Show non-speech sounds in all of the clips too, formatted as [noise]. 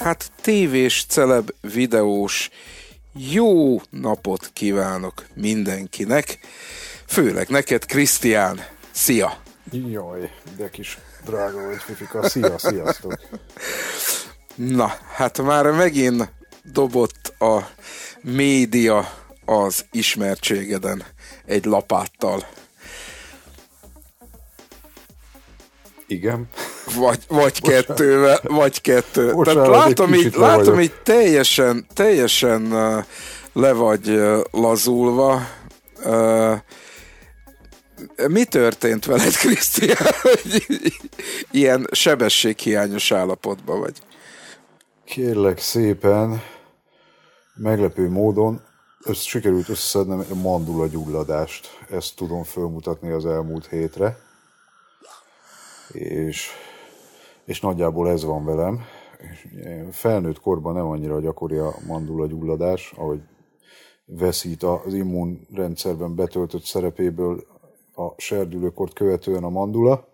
Hát tévés, celeb, videós, jó napot kívánok mindenkinek, főleg neked, Krisztián. Szia! Jaj, de kis drága vagy, Fifika. Szia, sziasztok! [laughs] Na, hát már megint dobott a média az ismertségeden egy lapáttal. Igen. Vagy, vagy Bocsán. kettővel, vagy kettő. Tehát látom, így, látom így teljesen, teljesen le vagy lazulva. mi történt veled, Krisztián, hogy [laughs] ilyen sebességhiányos állapotban vagy? kérlek szépen, meglepő módon össz, sikerült összeszednem a mandula gyulladást. Ezt tudom fölmutatni az elmúlt hétre. És, és nagyjából ez van velem. Felnőtt korban nem annyira gyakori a mandula gyulladás, ahogy veszít az immunrendszerben betöltött szerepéből a serdülőkort követően a mandula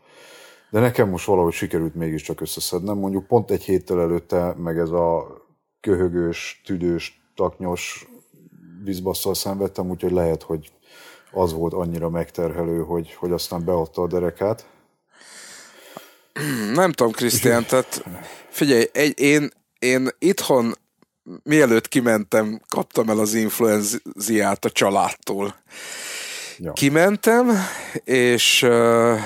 de nekem most valahogy sikerült mégiscsak összeszednem. Mondjuk pont egy héttel előtte meg ez a köhögős, tüdős, taknyos vízbasszal szenvedtem, úgyhogy lehet, hogy az volt annyira megterhelő, hogy, hogy aztán beadta a derekát. Nem tudom, Krisztián, tehát figyelj, egy, én, én itthon mielőtt kimentem, kaptam el az influenziát a családtól. Ja. Kimentem, és uh,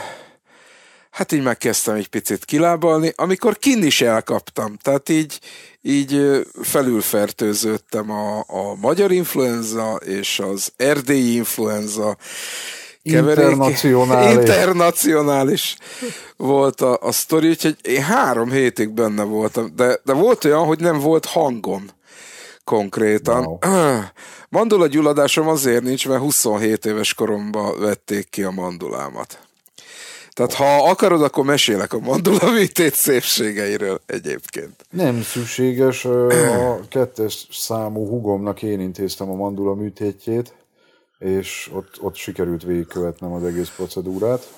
hát így megkezdtem egy picit kilábalni, amikor kin is elkaptam, tehát így, így felülfertőződtem a, a magyar influenza és az erdélyi influenza Internacionális. Internacionális volt a, a sztori, úgyhogy én három hétig benne voltam, de, de volt olyan, hogy nem volt hangom konkrétan. Wow. Mandula gyulladásom azért nincs, mert 27 éves koromban vették ki a mandulámat. Tehát ha akarod, akkor mesélek a mandula műtét [laughs] szépségeiről egyébként. Nem szükséges, a kettes számú hugomnak én intéztem a mandula műtétjét, és ott, ott sikerült végigkövetnem az egész procedúrát.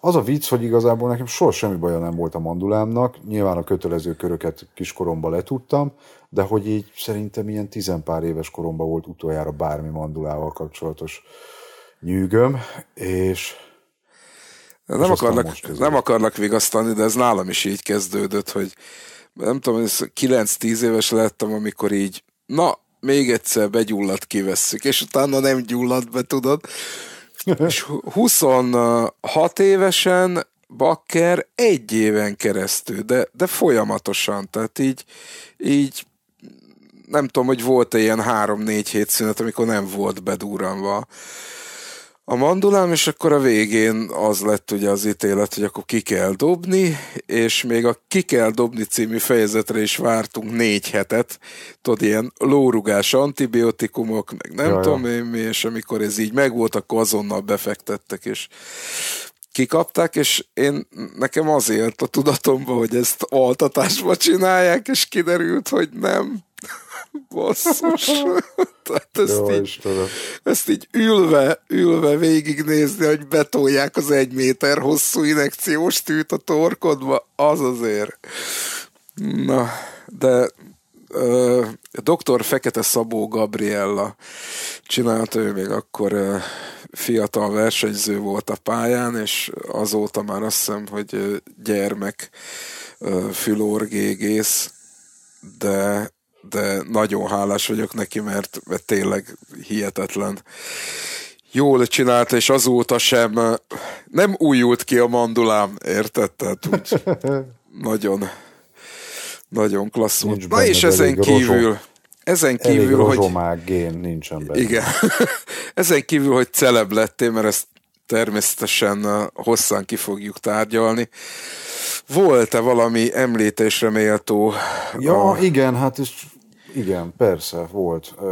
Az a vicc, hogy igazából nekem soha semmi baja nem volt a mandulámnak, nyilván a kötelező köröket kiskoromban letudtam, de hogy így szerintem ilyen tizenpár éves koromban volt utoljára bármi mandulával kapcsolatos nyűgöm, és nem akarnak, nem akarnak vigasztani, de ez nálam is így kezdődött, hogy nem tudom, 9-10 éves lettem, amikor így, na, még egyszer begyulladt, kivesszük, és utána nem gyulladt be, tudod. [laughs] És 26 évesen bakker egy éven keresztül, de, de folyamatosan, tehát így, így nem tudom, hogy volt-e ilyen három-négy hét szünet, amikor nem volt bedúranva a mandulám, és akkor a végén az lett ugye az ítélet, hogy akkor ki kell dobni, és még a Ki kell dobni című fejezetre is vártunk négy hetet, tudod, ilyen lórugás antibiotikumok, meg nem Jaj. tudom én mi, és amikor ez így megvolt, akkor azonnal befektettek, és kikapták, és én nekem az élt a tudatomba, hogy ezt altatásba csinálják, és kiderült, hogy nem. Basszus. [laughs] Tehát ezt, Jó, így, ezt így ülve, ülve végignézni, hogy betolják az egy méter hosszú inekciós tűt a torkodba, az azért. Na, de ö, doktor Fekete Szabó Gabriella csinálta, ő még akkor ö, fiatal versenyző volt a pályán, és azóta már azt hiszem, hogy gyermek fülorgégész, de de nagyon hálás vagyok neki, mert, mert tényleg hihetetlen jól csinálta, és azóta sem nem újult ki a mandulám, érted? Tehát úgy [laughs] nagyon, nagyon klasszul. Nincs Na és ezen kívül, rozsom, ezen kívül, elég hogy... gén nincsen benne. Igen. [laughs] ezen kívül, hogy celeb lettél, mert ezt természetesen eh, hosszan ki fogjuk tárgyalni. Volt-e valami említésre méltó? Eh, ja, a... igen, hát is, igen, persze, volt. Eh,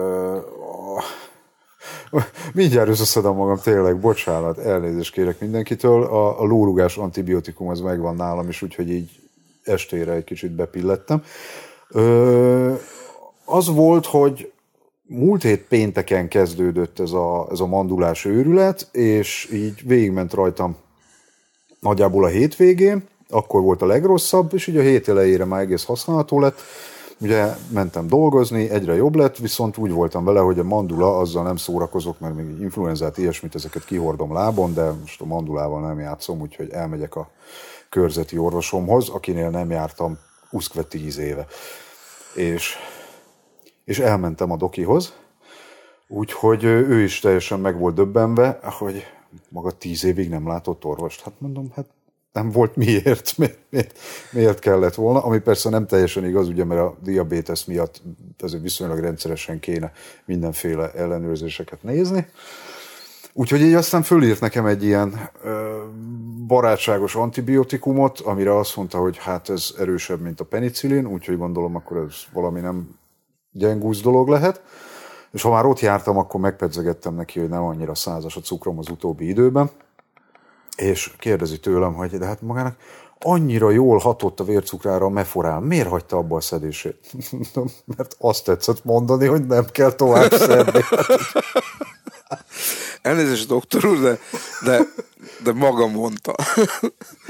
mindjárt összeszedem magam, tényleg, bocsánat, elnézést kérek mindenkitől. A, a lórugás antibiotikum az megvan nálam is, úgyhogy így estére egy kicsit bepillettem. az volt, hogy múlt hét pénteken kezdődött ez a, ez a mandulás őrület, és így végigment rajtam nagyjából a hétvégén, akkor volt a legrosszabb, és így a hét elejére már egész használható lett. Ugye mentem dolgozni, egyre jobb lett, viszont úgy voltam vele, hogy a mandula, azzal nem szórakozok, mert még influenzát, ilyesmit, ezeket kihordom lábon, de most a mandulával nem játszom, úgyhogy elmegyek a körzeti orvosomhoz, akinél nem jártam uszkve tíz éve. És és elmentem a dokihoz, úgyhogy ő is teljesen meg volt döbbenve, hogy maga tíz évig nem látott orvost. Hát mondom, hát nem volt miért, [laughs] miért, miért, miért kellett volna, ami persze nem teljesen igaz, ugye, mert a diabétesz miatt azért viszonylag rendszeresen kéne mindenféle ellenőrzéseket nézni. Úgyhogy így aztán fölírt nekem egy ilyen ö, barátságos antibiotikumot, amire azt mondta, hogy hát ez erősebb, mint a penicillin, úgyhogy gondolom, akkor ez valami nem gyengús dolog lehet. És ha már ott jártam, akkor megpedzegettem neki, hogy nem annyira százas a cukrom az utóbbi időben. És kérdezi tőlem, hogy de hát magának annyira jól hatott a vércukrára a meforál, miért hagyta abba a szedését? [laughs] Mert azt tetszett mondani, hogy nem kell tovább szedni. [laughs] Elnézést, doktor úr, de, de, de maga mondta. [laughs]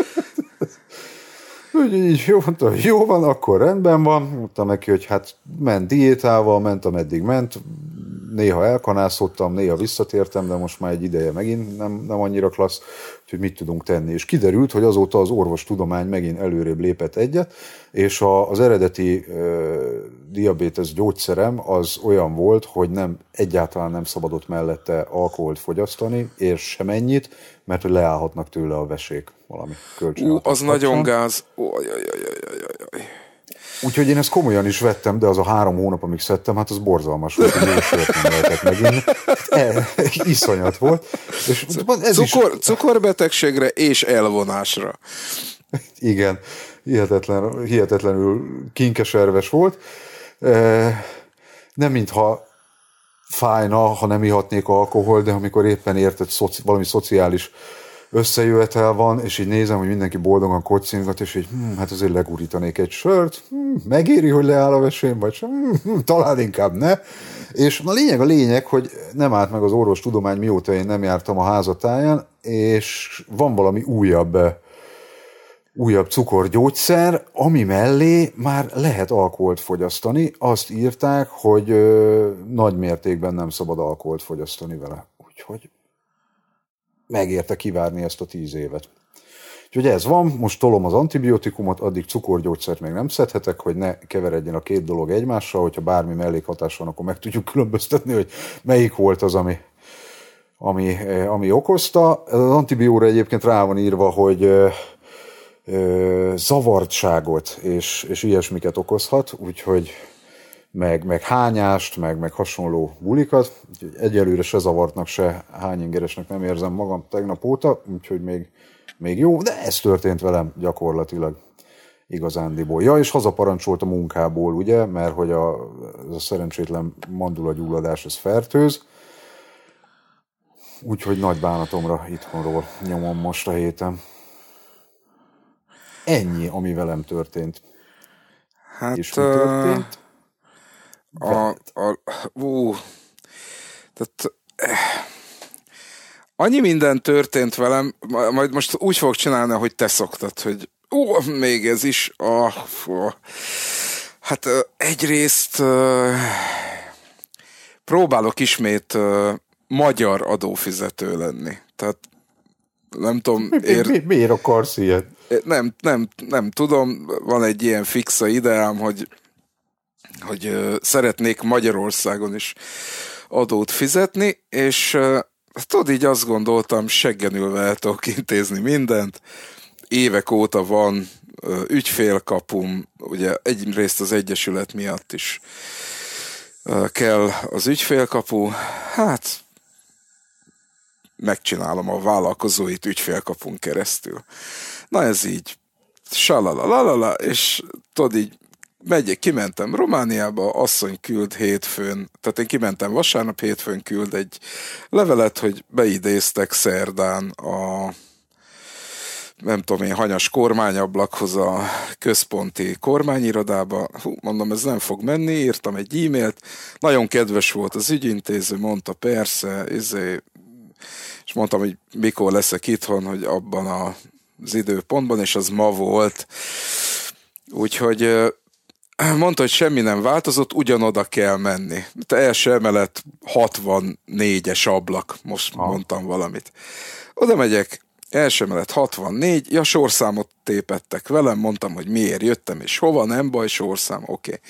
így jó, hogy jó van, akkor rendben van. Mondtam neki, hogy hát ment diétával, ment ameddig ment. Néha elkanászottam, néha visszatértem, de most már egy ideje megint nem, nem annyira klassz hogy mit tudunk tenni. És kiderült, hogy azóta az orvostudomány megint előrébb lépett egyet, és a, az eredeti e, diabétesz gyógyszerem az olyan volt, hogy nem egyáltalán nem szabadott mellette alkoholt fogyasztani, és semennyit, mert hogy leállhatnak tőle a vesék valami kölcsön. Ú, az nagyon gáz. Ó, jaj, jaj, Úgyhogy én ezt komolyan is vettem, de az a három hónap, amíg szedtem, hát az borzalmas volt, hogy még sört nem lehetett E, iszonyat volt. És ez Cukor, is... Cukorbetegségre és elvonásra. Igen, hihetetlen, hihetetlenül kinkeserves volt. E, nem mintha fájna, ha nem ihatnék alkohol, de amikor éppen értett szoci, valami szociális összejövetel van, és így nézem, hogy mindenki boldogan kocingat, és így, hm, hát azért legurítanék egy sört, hm, megéri, hogy leáll a vesém, vagy sem, hm, talán inkább ne. És a lényeg a lényeg, hogy nem állt meg az orvos tudomány, mióta én nem jártam a házatáján, és van valami újabb eh, újabb cukorgyógyszer, ami mellé már lehet alkoholt fogyasztani. Azt írták, hogy ö, eh, nagy mértékben nem szabad alkoholt fogyasztani vele. Úgyhogy megérte kivárni ezt a tíz évet. Úgyhogy ez van, most tolom az antibiotikumot, addig cukorgyógyszert még nem szedhetek, hogy ne keveredjen a két dolog egymással, hogyha bármi mellékhatás van, akkor meg tudjuk különböztetni, hogy melyik volt az, ami, ami, eh, ami okozta. Az antibióra egyébként rá van írva, hogy eh, eh, zavartságot és, és ilyesmiket okozhat, úgyhogy meg, meg hányást, meg, meg hasonló bulikat. Úgyhogy egyelőre se zavartnak, se hányingeresnek nem érzem magam tegnap óta, úgyhogy még, még jó, de ez történt velem gyakorlatilag igazándiból. Ja, és hazaparancsolt a munkából, ugye, mert hogy a, ez a szerencsétlen mandula gyulladás, ez fertőz, úgyhogy nagy bánatomra itthonról nyomom most a héten. Ennyi, ami velem történt. Hát, és mi történt? a, a, ú, tehát, eh, annyi minden történt velem, majd most úgy fogok csinálni, hogy te szoktad, hogy ú, még ez is, a, fú. hát egyrészt próbálok ismét magyar adófizető lenni. Tehát nem tudom... Mi, ér... mi, mi, miért akarsz ilyet? Nem, nem, nem tudom, van egy ilyen fixa ideám, hogy hogy szeretnék Magyarországon is adót fizetni, és tudod, így azt gondoltam, seggenülve el tudok intézni mindent. Évek óta van ügyfélkapum, ugye egyrészt az Egyesület miatt is kell az ügyfélkapu. Hát megcsinálom a vállalkozóit ügyfélkapun keresztül. Na ez így, salalalalala, és tudod így megyek, kimentem Romániába, asszony küld hétfőn, tehát én kimentem vasárnap, hétfőn küld egy levelet, hogy beidéztek szerdán a nem tudom én, hanyas kormányablakhoz a központi kormányirodába. Hú, mondom, ez nem fog menni, írtam egy e-mailt. Nagyon kedves volt az ügyintéző, mondta persze, izé, és mondtam, hogy mikor leszek itthon, hogy abban az időpontban, és az ma volt. Úgyhogy Mondta, hogy semmi nem változott, ugyanoda kell menni. Te első emelet 64-es ablak, most ha. mondtam valamit. Oda megyek, első emelet 64, ja sorszámot tépettek velem, mondtam, hogy miért jöttem és hova, nem baj, sorszám, oké. Okay.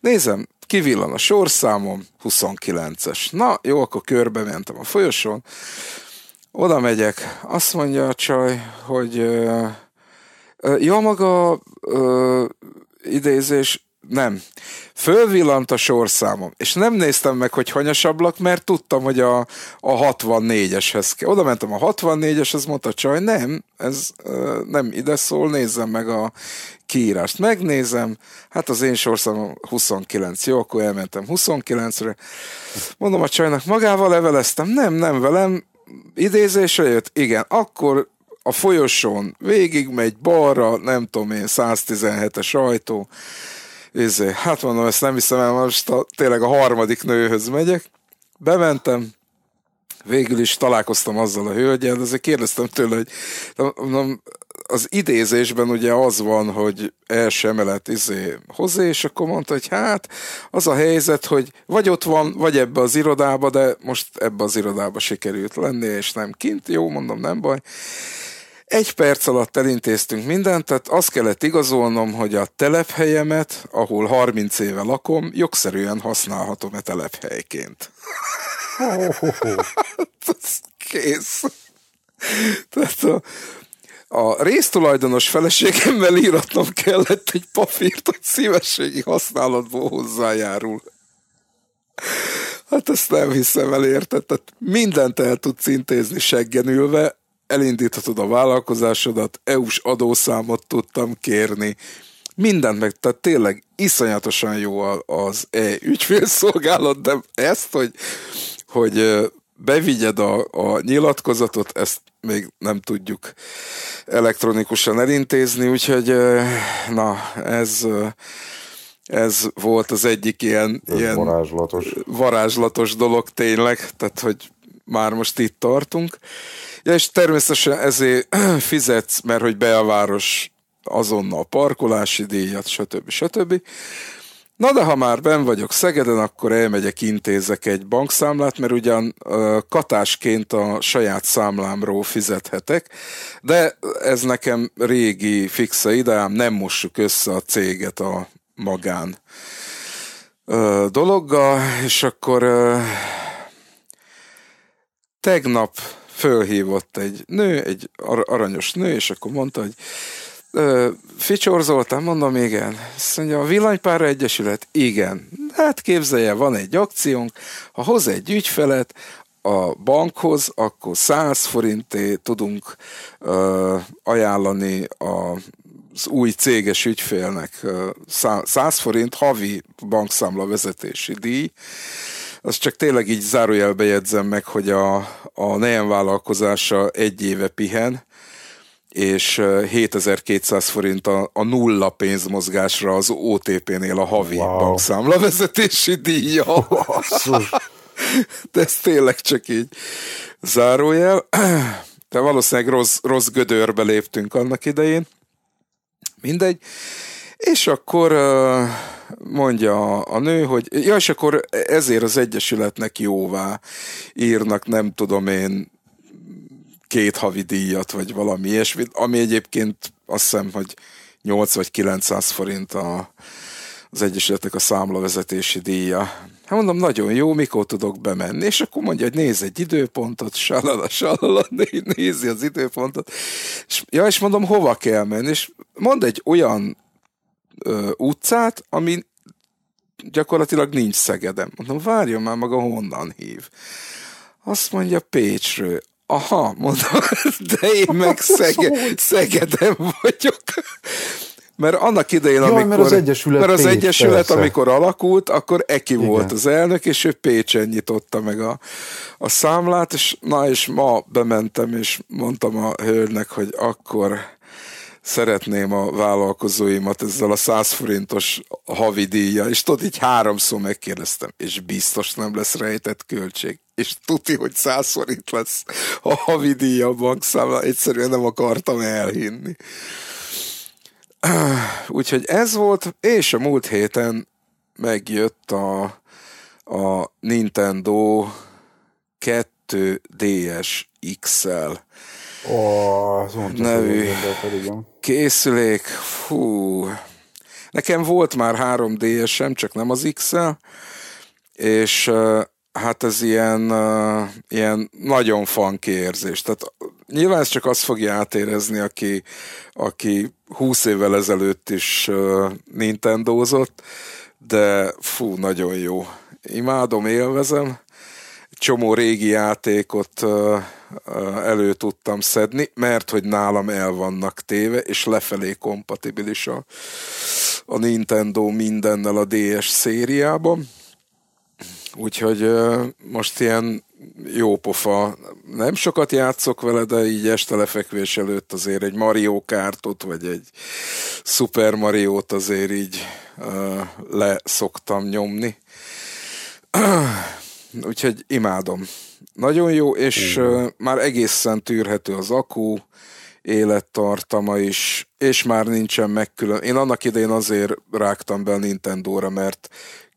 Nézem, kivillan a sorszámom, 29-es. Na, jó, akkor körbe mentem a folyosón, oda megyek, azt mondja a csaj, hogy ö, ö, ja, maga ö, idézés, nem. Fölvillant a sorszámom, és nem néztem meg, hogy hanyas ablak, mert tudtam, hogy a, a 64-eshez kell. Oda mentem a 64 az mondta csaj, nem, ez ö, nem ide szól, nézzem meg a kiírást. Megnézem, hát az én sorszámom 29, jó, akkor elmentem 29-re. Mondom a csajnak, magával leveleztem, nem, nem velem, idézésre jött, igen, akkor a folyosón végig megy balra, nem tudom én, 117-es ajtó, izé, hát mondom, ezt nem hiszem el, most a, tényleg a harmadik nőhöz megyek. Bementem, végül is találkoztam azzal a hölgyel, azért kérdeztem tőle, hogy mondom, az idézésben ugye az van, hogy első emelet izé hozzá, és akkor mondta, hogy hát az a helyzet, hogy vagy ott van, vagy ebbe az irodába, de most ebbe az irodába sikerült lenni, és nem kint, jó, mondom, nem baj. Egy perc alatt elintéztünk mindent, tehát azt kellett igazolnom, hogy a telephelyemet, ahol 30 éve lakom, jogszerűen használhatom-e telephelyként. Oh, oh, oh. kész. Tehát a, a résztulajdonos feleségemmel íratnom kellett egy papírt, hogy szívességi használatból hozzájárul. Hát ezt nem hiszem el, érted? Tehát mindent el tudsz intézni seggenülve, elindíthatod a vállalkozásodat, EU-s adószámot tudtam kérni, mindent meg, tehát tényleg iszonyatosan jó az e ügyfélszolgálat, de ezt, hogy, hogy bevigyed a, a nyilatkozatot, ezt még nem tudjuk elektronikusan elintézni, úgyhogy na, ez ez volt az egyik ilyen, ez ilyen varázslatos. varázslatos dolog tényleg, tehát hogy már most itt tartunk. Ja, és természetesen ezért [clears throat] fizetsz, mert hogy be a város azonnal parkolási díjat, stb. stb. Na de ha már ben vagyok Szegeden, akkor elmegyek, intézek egy bankszámlát, mert ugyan katásként a saját számlámról fizethetek, de ez nekem régi fixa ideám, nem mossuk össze a céget a magán dologgal, és akkor tegnap fölhívott egy nő, egy aranyos nő, és akkor mondta, hogy Ficsor Zoltán, mondom, igen. Azt mondja, a Villanypára Egyesület, igen. Hát képzelje, van egy akciónk, ha hoz egy ügyfelet a bankhoz, akkor 100 forinté tudunk ö, ajánlani a az új céges ügyfélnek 100 forint havi bankszámla vezetési díj, azt csak tényleg így zárójelbe jegyzem meg, hogy a, a Nejen vállalkozása egy éve pihen, és 7200 forint a, a nulla pénzmozgásra az OTP-nél a havi wow. bankszámla vezetési díja. [laughs] De ez tényleg csak így zárójel. De valószínűleg rossz, rossz gödörbe léptünk annak idején. Mindegy. És akkor mondja a nő, hogy ja, és akkor ezért az Egyesületnek jóvá írnak, nem tudom én, két havi díjat, vagy valami és ami egyébként azt hiszem, hogy 8 vagy 900 forint a, az Egyesületek a számlavezetési díja. Hát mondom, nagyon jó, mikor tudok bemenni, és akkor mondja, hogy néz egy időpontot, salala, salala, [laughs] nézi az időpontot, és, ja, és mondom, hova kell menni, és mond egy olyan ö, utcát, ami gyakorlatilag nincs Szegedem. Mondom, várjon már maga, honnan hív. Azt mondja Pécsről. Aha, mondom, [laughs] de én meg [laughs] Szege, Szegedem vagyok. Mert annak idején, Jaj, amikor, mert az Egyesület, mert az Egyesület amikor alakult, akkor Eki Igen. volt az elnök, és ő Pécsen nyitotta meg a, a számlát, és na, és ma bementem, és mondtam a hölgynek, hogy akkor szeretném a vállalkozóimat ezzel a 100 forintos havi díja, és tudod, így háromszor megkérdeztem, és biztos nem lesz rejtett költség, és tuti, hogy 100 forint lesz a havi díja a bankszámla, egyszerűen nem akartam elhinni. Úgyhogy ez volt, és a múlt héten megjött a, a Nintendo 2DS XL az nevű készülék. Fú. Nekem volt már 3 ds sem csak nem az -el. és hát ez ilyen, ilyen nagyon funky érzés. Tehát nyilván ez csak azt fogja átérezni, aki, aki 20 évvel ezelőtt is Nintendozott, de fú, nagyon jó. Imádom, élvezem csomó régi játékot elő tudtam szedni, mert hogy nálam el vannak téve, és lefelé kompatibilis a, a Nintendo mindennel a DS szériában. Úgyhogy most ilyen jó pofa. Nem sokat játszok vele, de így este lefekvés előtt azért egy Mario kártot, vagy egy Super Mario-t azért így uh, le szoktam nyomni. [clears throat] úgyhogy imádom. Nagyon jó, és uh, már egészen tűrhető az akku, élettartama is, és már nincsen külön Én annak idején azért rágtam be a Nintendo-ra, mert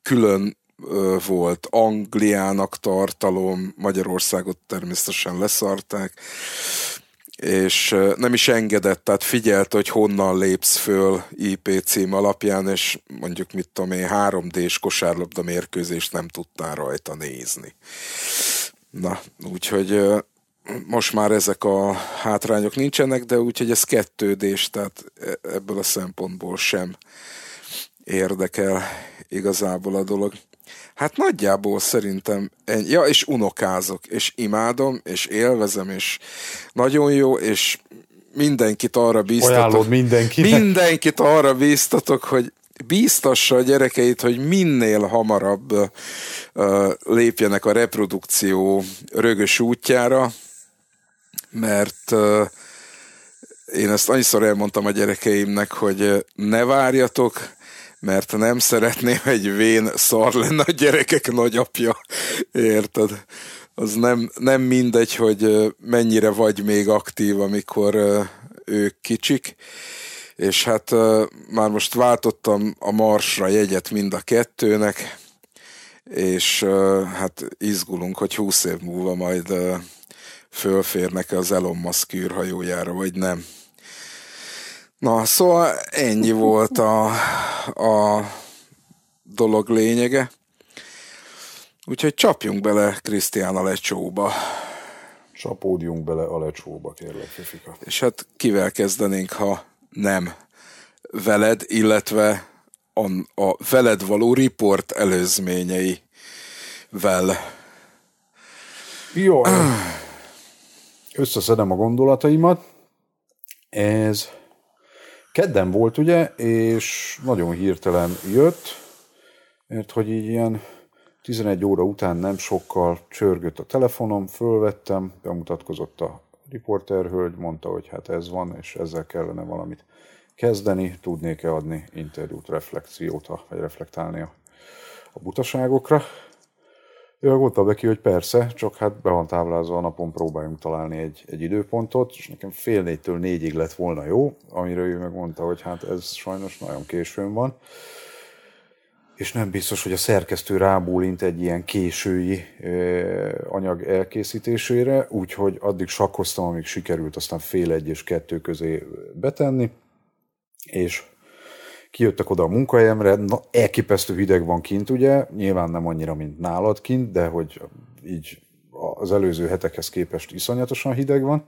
külön uh, volt Angliának tartalom, Magyarországot természetesen leszarták, és nem is engedett, tehát figyelt, hogy honnan lépsz föl IP cím alapján, és mondjuk mit tudom én, 3D-s kosárlabda mérkőzést nem tudtál rajta nézni. Na, úgyhogy most már ezek a hátrányok nincsenek, de úgyhogy ez kettődés, tehát e, ebből a szempontból sem érdekel igazából a dolog. Hát nagyjából szerintem, ennyi. ja, és unokázok, és imádom, és élvezem, és nagyon jó, és mindenkit arra bíztatok. Ajánlod mindenkinek. Mindenkit arra bíztatok, hogy bíztassa a gyerekeit, hogy minél hamarabb uh, lépjenek a reprodukció rögös útjára, mert uh, én ezt annyiszor elmondtam a gyerekeimnek, hogy ne várjatok, mert nem szeretném egy vén szar lenne a gyerekek nagyapja, érted? Az nem, nem mindegy, hogy mennyire vagy még aktív, amikor ők kicsik, és hát már most váltottam a marsra jegyet mind a kettőnek, és hát izgulunk, hogy húsz év múlva majd fölférnek az Elon Musk űrhajójára, vagy nem. Na, szóval ennyi volt a, a dolog lényege. Úgyhogy csapjunk bele Krisztián a lecsóba. Csapódjunk bele a lecsóba, kérlek, Fifika. És hát kivel kezdenénk, ha nem veled, illetve a, a veled való riport előzményeivel. Jó. Hát összeszedem a gondolataimat. Ez Kedden volt, ugye, és nagyon hirtelen jött, mert hogy így ilyen 11 óra után nem sokkal csörgött a telefonom, fölvettem, bemutatkozott a riporterhölgy, mondta, hogy hát ez van, és ezzel kellene valamit kezdeni, tudnék-e adni interjút, reflexiót, vagy reflektálni a butaságokra. Ő mondtam neki, hogy persze, csak hát be van táblázva a napon, próbáljunk találni egy, egy időpontot, és nekem fél négytől négyig lett volna jó, amire ő megmondta, hogy hát ez sajnos nagyon későn van és nem biztos, hogy a szerkesztő rábólint egy ilyen késői anyag elkészítésére, úgyhogy addig sakkoztam, amíg sikerült aztán fél egy és kettő közé betenni, és kijöttek oda a munkahelyemre, na, elképesztő hideg van kint, ugye, nyilván nem annyira, mint nálad kint, de hogy így az előző hetekhez képest iszonyatosan hideg van,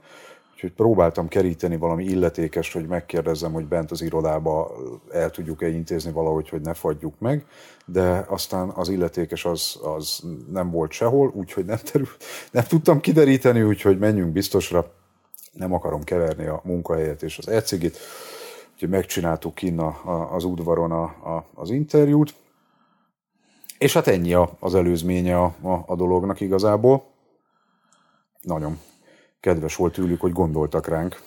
úgyhogy próbáltam keríteni valami illetékes, hogy megkérdezzem, hogy bent az irodába el tudjuk-e intézni valahogy, hogy ne fagyjuk meg, de aztán az illetékes az, az nem volt sehol, úgyhogy nem, terült, nem tudtam kideríteni, úgyhogy menjünk biztosra, nem akarom keverni a munkahelyet és az ecigit. Úgyhogy megcsináltuk kinn a, a, az udvaron a, a, az interjút. És hát ennyi a, az előzménye a, a, a dolognak igazából. Nagyon kedves volt tőlük, hogy gondoltak ránk.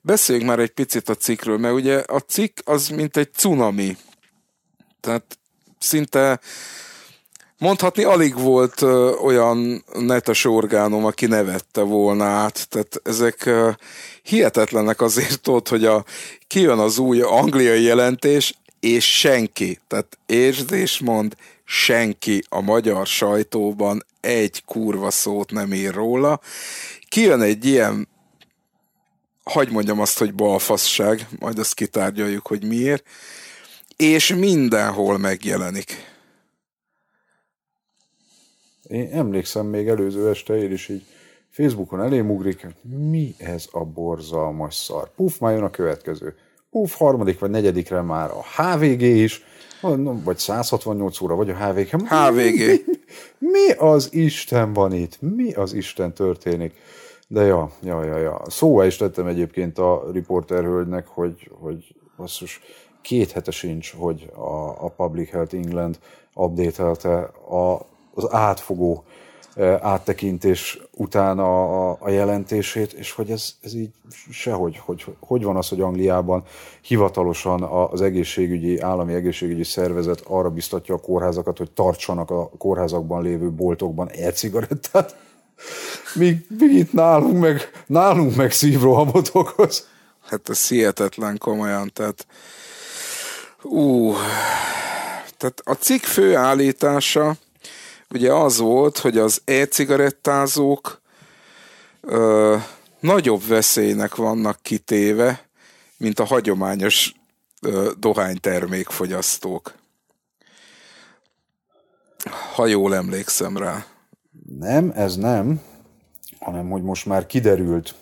Beszéljünk már egy picit a cikkről, mert ugye a cikk az mint egy cunami. Tehát szinte mondhatni alig volt ö, olyan netes orgánom, aki nevette volna át. Tehát ezek ö, hihetetlenek azért ott, hogy a, kijön az új angliai jelentés, és senki, tehát értsd és mond, senki a magyar sajtóban egy kurva szót nem ír róla. Kijön egy ilyen, hagy mondjam azt, hogy balfasság, majd azt kitárgyaljuk, hogy miért, és mindenhol megjelenik. Én emlékszem még előző este én is így Facebookon elém ugrik, hogy mi ez a borzalmas szar. Puff már jön a következő. puff harmadik vagy negyedikre már a HVG is, vagy 168 óra, vagy a HVG. HVG. Mi, mi, mi az Isten van itt? Mi az Isten történik? De ja, ja, ja, ja. Szóval is tettem egyébként a riporterhölgynek, hogy, hogy basszus, két hete sincs, hogy a, a Public Health England update a az átfogó áttekintés után a, a, a jelentését, és hogy ez, ez így sehogy, hogy, hogy van az, hogy Angliában hivatalosan az egészségügyi, állami egészségügyi szervezet arra biztatja a kórházakat, hogy tartsanak a kórházakban lévő boltokban e-cigarettát, míg, míg itt nálunk meg, nálunk meg szívrohamot okoz. Hát ez hihetetlen komolyan, tehát ú, tehát a cikk fő állítása, ugye az volt, hogy az e-cigarettázók ö, nagyobb veszélynek vannak kitéve, mint a hagyományos ö, dohánytermékfogyasztók. Ha jól emlékszem rá. Nem, ez nem, hanem hogy most már kiderült,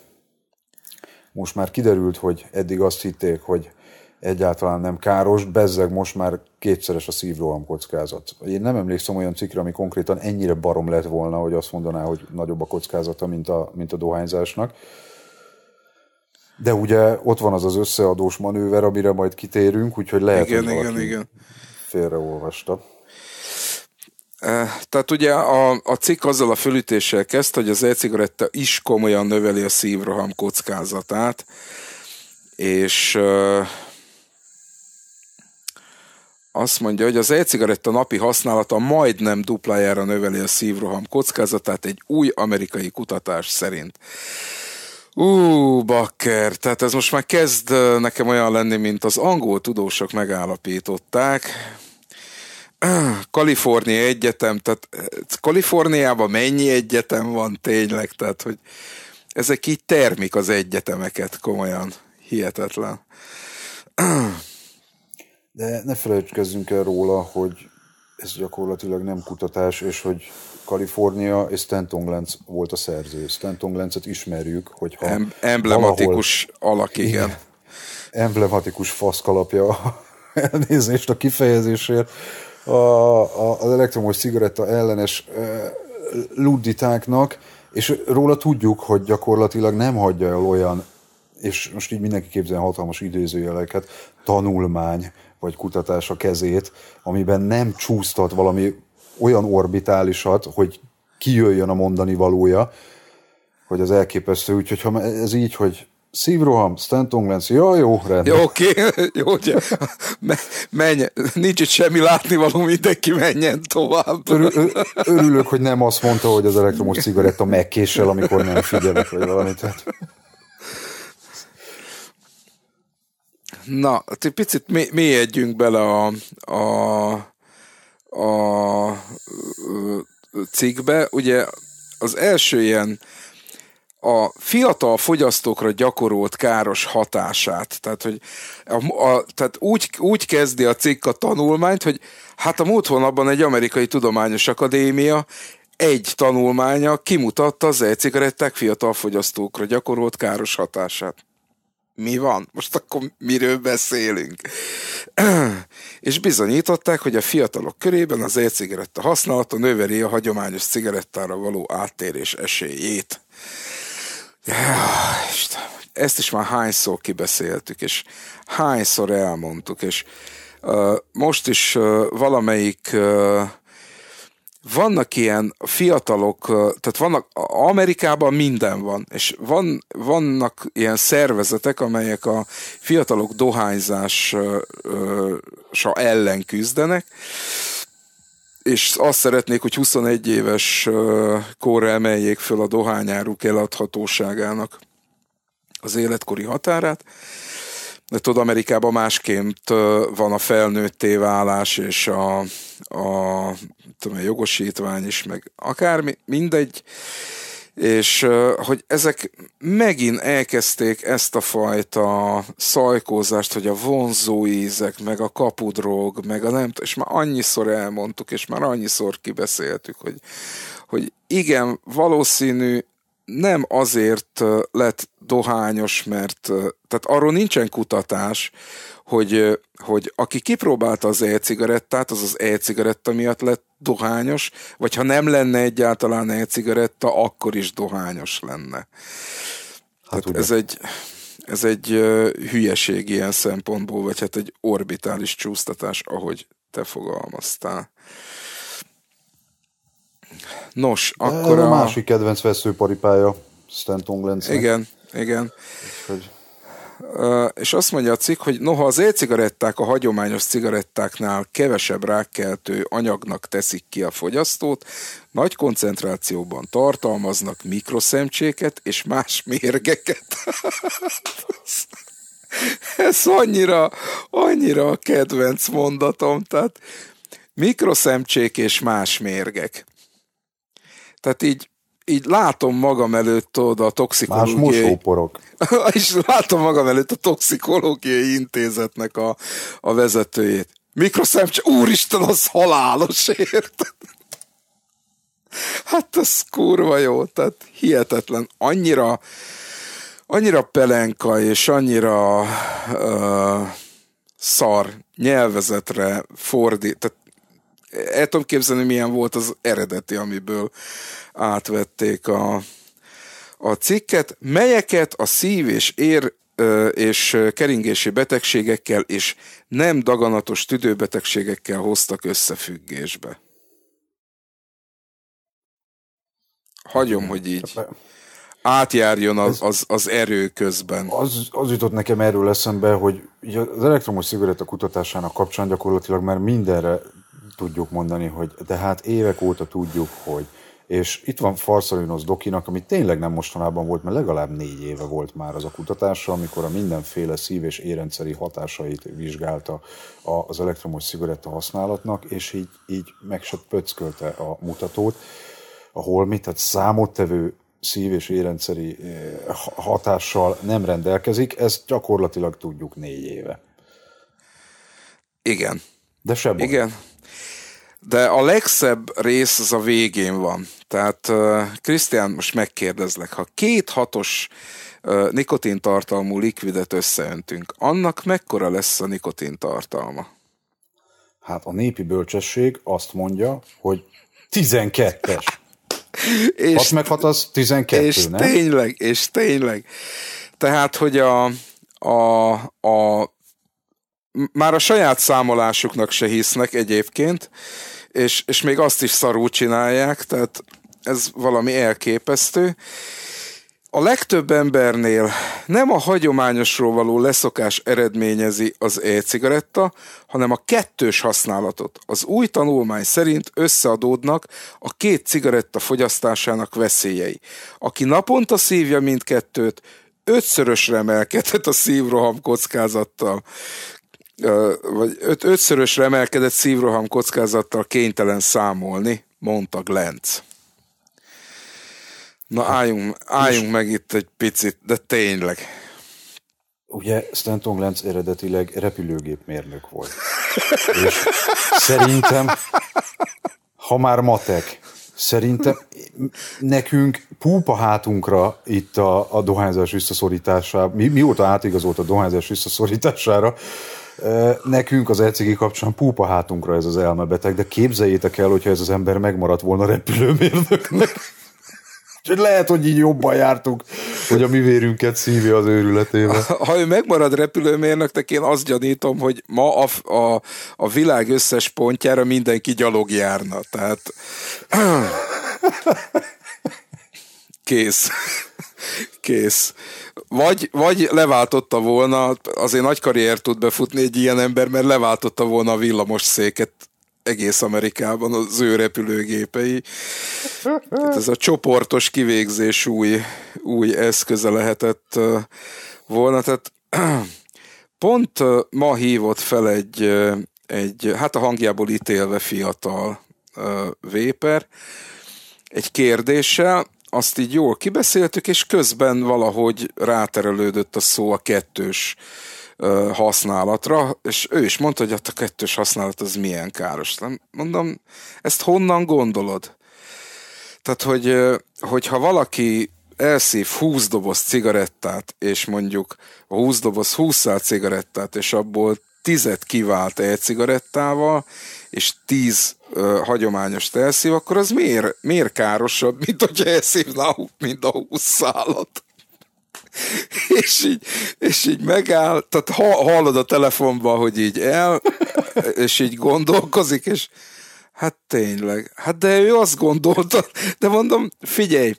most már kiderült, hogy eddig azt hitték, hogy egyáltalán nem káros, bezzeg most már kétszeres a szívroham kockázat. Én nem emlékszem olyan cikkre, ami konkrétan ennyire barom lett volna, hogy azt mondaná, hogy nagyobb a kockázata, mint a, mint a dohányzásnak. De ugye ott van az az összeadós manőver, amire majd kitérünk, úgyhogy lehet, igen, hogy igen, igen. félreolvasta. Eh, tehát ugye a, a cikk azzal a fölütéssel kezd, hogy az e-cigaretta is komolyan növeli a szívroham kockázatát, és eh, azt mondja, hogy az e-cigaretta napi használata majdnem duplájára növeli a szívroham kockázatát egy új amerikai kutatás szerint. Ú, bakker, tehát ez most már kezd nekem olyan lenni, mint az angol tudósok megállapították. Kalifornia egyetem, tehát Kaliforniában mennyi egyetem van tényleg, tehát hogy ezek így termik az egyetemeket komolyan, hihetetlen. De ne felejtkezzünk el róla, hogy ez gyakorlatilag nem kutatás, és hogy Kalifornia és Stanton Glantz volt a szerző. Stanton Glantzet ismerjük, hogyha... Em- emblematikus valahol, alak, igen. igen. Emblematikus faszkalapja [laughs] elnézést a kifejezésért. A, a, az elektromos cigaretta ellenes e, ludditáknak, és róla tudjuk, hogy gyakorlatilag nem hagyja el olyan, és most így mindenki képzel hatalmas idézőjeleket, tanulmány, vagy kutatás a kezét, amiben nem csúsztat valami olyan orbitálisat, hogy kijöjjön a mondani valója, hogy az elképesztő. Úgyhogy ha ez így, hogy szívroham, Stanton Glenn, jó, jó, rendben. Jó, oké, [laughs] jó, ugye. menj, nincs itt semmi látnivaló, mindenki menjen tovább. Örül, örülök, hogy nem azt mondta, hogy az elektromos cigaretta megkésel, amikor nem figyelek, vagy valamit. Tehát. Na, ti picit mi, mélyedjünk bele a, a, a cikkbe. Ugye az első ilyen a fiatal fogyasztókra gyakorolt káros hatását. Tehát, hogy a, a, tehát úgy, úgy kezdi a cikk a tanulmányt, hogy hát a múlt hónapban egy amerikai tudományos akadémia egy tanulmánya kimutatta az e-cigaretták fiatal fogyasztókra gyakorolt káros hatását mi van? Most akkor miről beszélünk? [clears throat] és bizonyították, hogy a fiatalok körében az e-cigaretta használata növeli a hagyományos cigarettára való áttérés esélyét. Istenem, ezt is már hányszor kibeszéltük, és hányszor elmondtuk, és uh, most is uh, valamelyik uh, vannak ilyen fiatalok, tehát vannak, Amerikában minden van, és van, vannak ilyen szervezetek, amelyek a fiatalok dohányzása ellen küzdenek, és azt szeretnék, hogy 21 éves korra emeljék föl a dohányáruk eladhatóságának az életkori határát. De tudod, Amerikában másként van a felnőtté válás és a, a tudom, jogosítvány is, meg akármi, mindegy. És hogy ezek megint elkezdték ezt a fajta szajkózást, hogy a vonzó ízek, meg a kapudrog, meg a nem, és már annyiszor elmondtuk, és már annyiszor kibeszéltük, hogy, hogy igen, valószínű nem azért lett dohányos, mert tehát arról nincsen kutatás, hogy, hogy aki kipróbálta az e-cigarettát, az az e-cigaretta miatt lett dohányos, vagy ha nem lenne egyáltalán e-cigaretta, akkor is dohányos lenne. Hát ez egy, ez egy hülyeség ilyen szempontból, vagy hát egy orbitális csúsztatás, ahogy te fogalmaztál. Nos, De akkor a... másik kedvenc veszőparipája Stanton Glenn. Igen, igen. Úgyhogy... Uh, és azt mondja a cikk, hogy noha az e-cigaretták a hagyományos cigarettáknál kevesebb rákkeltő anyagnak teszik ki a fogyasztót, nagy koncentrációban tartalmaznak mikroszemcséket és más mérgeket. [laughs] Ez annyira, annyira a kedvenc mondatom, tehát mikroszemcsék és más mérgek. Tehát így így látom magam előtt oda a toxikológiai... Más mosóporok. és [laughs] látom magam előtt a toxikológiai intézetnek a, a vezetőjét. Mikroszemcs, úristen, az halálos, ért. Hát ez kurva jó, tehát hihetetlen. Annyira, annyira pelenka és annyira uh, szar nyelvezetre fordít, tehát el tudom képzelni, milyen volt az eredeti, amiből átvették a, a cikket, melyeket a szív és ér és keringési betegségekkel és nem daganatos tüdőbetegségekkel hoztak összefüggésbe. Hagyom, hogy így hát, átjárjon az, az, az erő közben. Az, az jutott nekem erről eszembe, hogy az elektromos cigaretta kutatásának kapcsán gyakorlatilag már mindenre tudjuk mondani, hogy de hát évek óta tudjuk, hogy és itt van Farszalinos Dokinak, ami tényleg nem mostanában volt, mert legalább négy éve volt már az a kutatása, amikor a mindenféle szív- és érrendszeri hatásait vizsgálta az elektromos cigaretta használatnak, és így, így meg se pöckölte a mutatót, a holmi, tehát számottevő szív- és érrendszeri eh, hatással nem rendelkezik, ezt gyakorlatilag tudjuk négy éve. Igen. De se baj. Igen. De a legszebb rész az a végén van. Tehát, Krisztián, uh, most megkérdezlek, ha két hatos uh, nikotintartalmú likvidet összeöntünk, annak mekkora lesz a nikotintartalma? Hát a népi bölcsesség azt mondja, hogy 12-es. és, azt meg 6 hát az 12, és nem? tényleg, és tényleg. Tehát, hogy a, a, a már a saját számolásuknak se hisznek egyébként, és, és még azt is szarú csinálják, tehát ez valami elképesztő. A legtöbb embernél nem a hagyományosról való leszokás eredményezi az e-cigaretta, hanem a kettős használatot. Az új tanulmány szerint összeadódnak a két cigaretta fogyasztásának veszélyei. Aki naponta szívja mindkettőt, ötszörösre emelkedhet a szívroham kockázattal vagy öt, ötszörösre emelkedett szívroham kockázattal kénytelen számolni, mondta Glenc. Na álljunk, álljunk meg itt egy picit, de tényleg. Ugye Stanton Glenc eredetileg repülőgépmérnök volt. És szerintem, ha már matek, szerintem nekünk púpa hátunkra itt a, a dohányzás visszaszorítására, mi, mióta átigazolt a dohányzás visszaszorítására, Nekünk az ECG kapcsán púpa hátunkra ez az elmebeteg, de képzeljétek el, hogyha ez az ember megmaradt volna repülőmérnöknek. [laughs] Úgyhogy lehet, hogy így jobban jártunk, hogy a mi vérünket szívja az őrületébe. [laughs] Ha ő megmarad repülőmérnöknek, én azt gyanítom, hogy ma a, a, a világ összes pontjára mindenki gyalog járna. Tehát... [clears throat] Kész kész. Vagy, vagy leváltotta volna, azért nagy karrier tud befutni egy ilyen ember, mert leváltotta volna a villamos széket egész Amerikában az ő repülőgépei. Tehát ez a csoportos kivégzés új, új eszköze lehetett volna. Tehát [clears throat] pont ma hívott fel egy, egy hát a hangjából ítélve fiatal véper egy kérdéssel, azt így jól kibeszéltük, és közben valahogy ráterelődött a szó a kettős használatra, és ő is mondta, hogy hát a kettős használat az milyen káros. Mondom, ezt honnan gondolod? Tehát, hogy, hogyha valaki elszív 20 doboz cigarettát, és mondjuk a 20 doboz 20 cigarettát, és abból tizet kivált egy cigarettával, és 10 uh, hagyományos telszív, akkor az miért, miért károsabb, mint hogyha elszívná mint a 20 szállat? [laughs] és, így, és így megáll, tehát ha, hallod a telefonban, hogy így el, és így gondolkozik, és hát tényleg, hát de ő azt gondolta, de mondom, figyelj,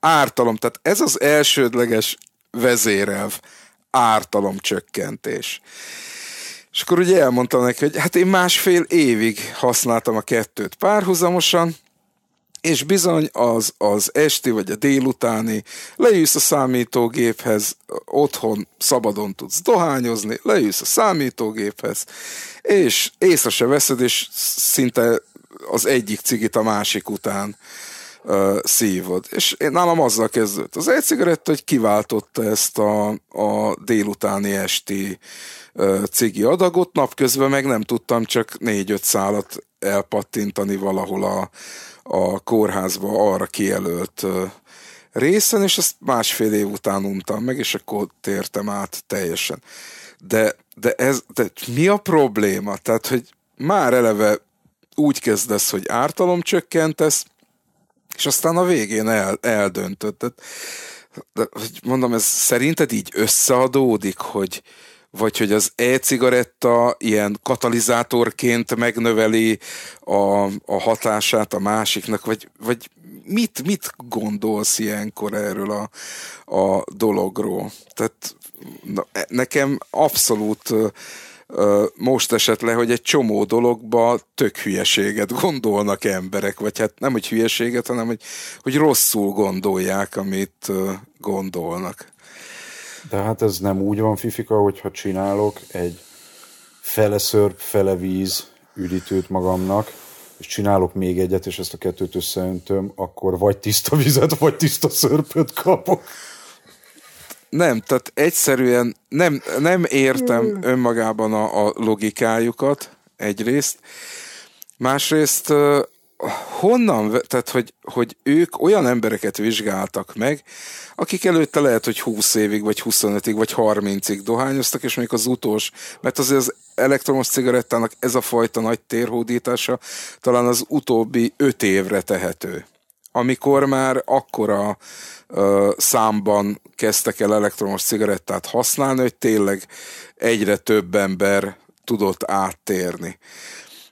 ártalom, tehát ez az elsődleges vezérelv, ártalom csökkentés. És akkor ugye elmondtam neki, hogy hát én másfél évig használtam a kettőt párhuzamosan, és bizony az, az esti vagy a délutáni, leülsz a számítógéphez, otthon szabadon tudsz dohányozni, leülsz a számítógéphez, és észre se veszed, és szinte az egyik cigit a másik után uh, szívod. És én nálam azzal kezdődött az egy cigaretta, hogy kiváltotta ezt a, a délutáni esti cigi adagot, napközben meg nem tudtam csak négy-öt szálat elpattintani valahol a, a kórházba arra kijelölt részen, és ezt másfél év után untam meg, és akkor tértem át teljesen. De, de, ez, de mi a probléma? Tehát, hogy már eleve úgy kezdesz, hogy ártalom csökkentesz, és aztán a végén el, eldöntötted. De, de, mondom, ez szerinted így összeadódik, hogy, vagy hogy az e-cigaretta ilyen katalizátorként megnöveli a, a hatását a másiknak, vagy, vagy mit, mit gondolsz ilyenkor erről a, a dologról? Tehát na, e, nekem abszolút most esett le, hogy egy csomó dologba tök hülyeséget gondolnak emberek, vagy hát nem, hogy hülyeséget, hanem hogy, hogy rosszul gondolják, amit gondolnak. De hát ez nem úgy van, Fifika, hogyha csinálok egy fele szörp, fele víz üdítőt magamnak, és csinálok még egyet, és ezt a kettőt összeöntöm, akkor vagy tiszta vizet, vagy tiszta szörpöt kapok. Nem, tehát egyszerűen nem, nem értem hm. önmagában a, a logikájukat, egyrészt. Másrészt honnan, tehát hogy, hogy ők olyan embereket vizsgáltak meg, akik előtte lehet, hogy 20 évig, vagy 25-ig, vagy 30-ig dohányoztak, és még az utolsó, mert azért az elektromos cigarettának ez a fajta nagy térhódítása talán az utóbbi 5 évre tehető amikor már akkora ö, számban kezdtek el elektromos cigarettát használni, hogy tényleg egyre több ember tudott áttérni.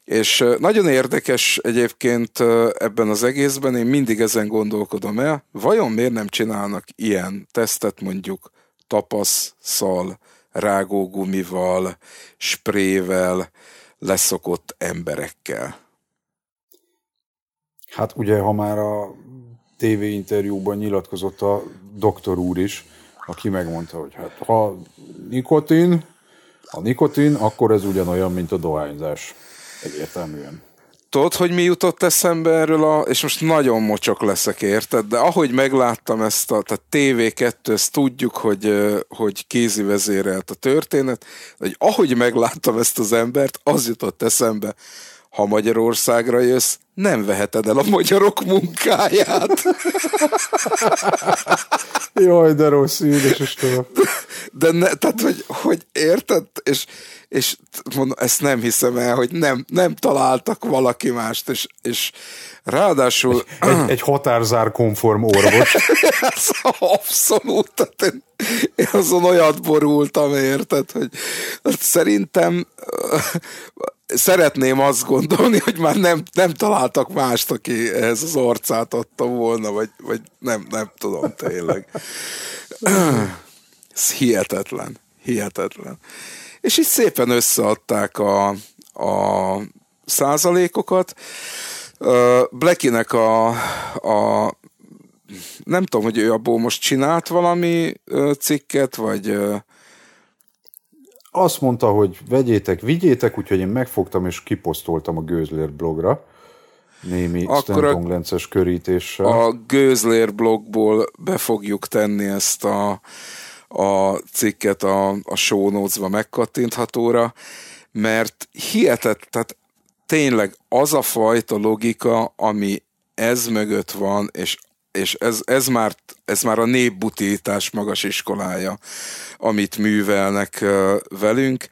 És nagyon érdekes egyébként ebben az egészben, én mindig ezen gondolkodom el, vajon miért nem csinálnak ilyen tesztet mondjuk tapasszal, rágógumival, sprével, leszokott emberekkel? Hát ugye, ha már a TV interjúban nyilatkozott a doktor úr is, aki megmondta, hogy hát ha nikotin, a nikotin, akkor ez ugyanolyan, mint a dohányzás. Egyértelműen. Tudod, hogy mi jutott eszembe erről a, és most nagyon mocsok leszek, érted? De ahogy megláttam ezt a, tehát TV2, ezt tudjuk, hogy, hogy kézi vezérelt a történet, hogy ahogy megláttam ezt az embert, az jutott eszembe, ha Magyarországra jössz, nem veheted el a magyarok munkáját. [laughs] Jaj, de rossz, édes De ne, tehát, hogy, hogy érted? És, és mondom, ezt nem hiszem el, hogy nem, nem találtak valaki mást, és, és ráadásul... Egy, egy, egy határzár konform orvos. [laughs] Ez abszolút, tehát én, én azon olyat borultam, érted, hogy szerintem szeretném azt gondolni, hogy már nem, nem találtak mást, aki ehhez az arcát adta volna, vagy, vagy nem, nem tudom tényleg. Ez hihetetlen, hihetetlen. És így szépen összeadták a, a százalékokat. Blackinek a, a nem tudom, hogy ő abból most csinált valami cikket, vagy azt mondta, hogy vegyétek, vigyétek, úgyhogy én megfogtam és kiposztoltam a Gőzlér blogra némi Akkor körítéssel. A Gőzlér blogból be fogjuk tenni ezt a, a cikket a, a show notes-ba megkattinthatóra, mert hihetett, tehát tényleg az a fajta logika, ami ez mögött van, és és ez, ez, már, ez már a népbutítás magas iskolája, amit művelnek velünk.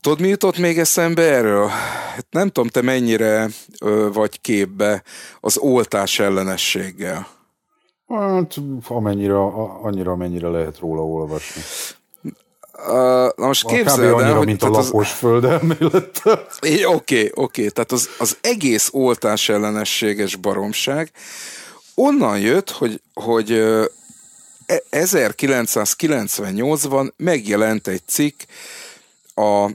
Tudod, mi jutott még eszembe erről? Hát nem tudom, te mennyire vagy képbe az oltás ellenességgel. Hát, amennyire, annyira, amennyire lehet róla olvasni. Na most képzeld el, annyira, hogy... mint a lapos az... föld Oké, oké, tehát az, az egész oltás ellenességes baromság, onnan jött, hogy, hogy 1998-ban e, megjelent egy cikk a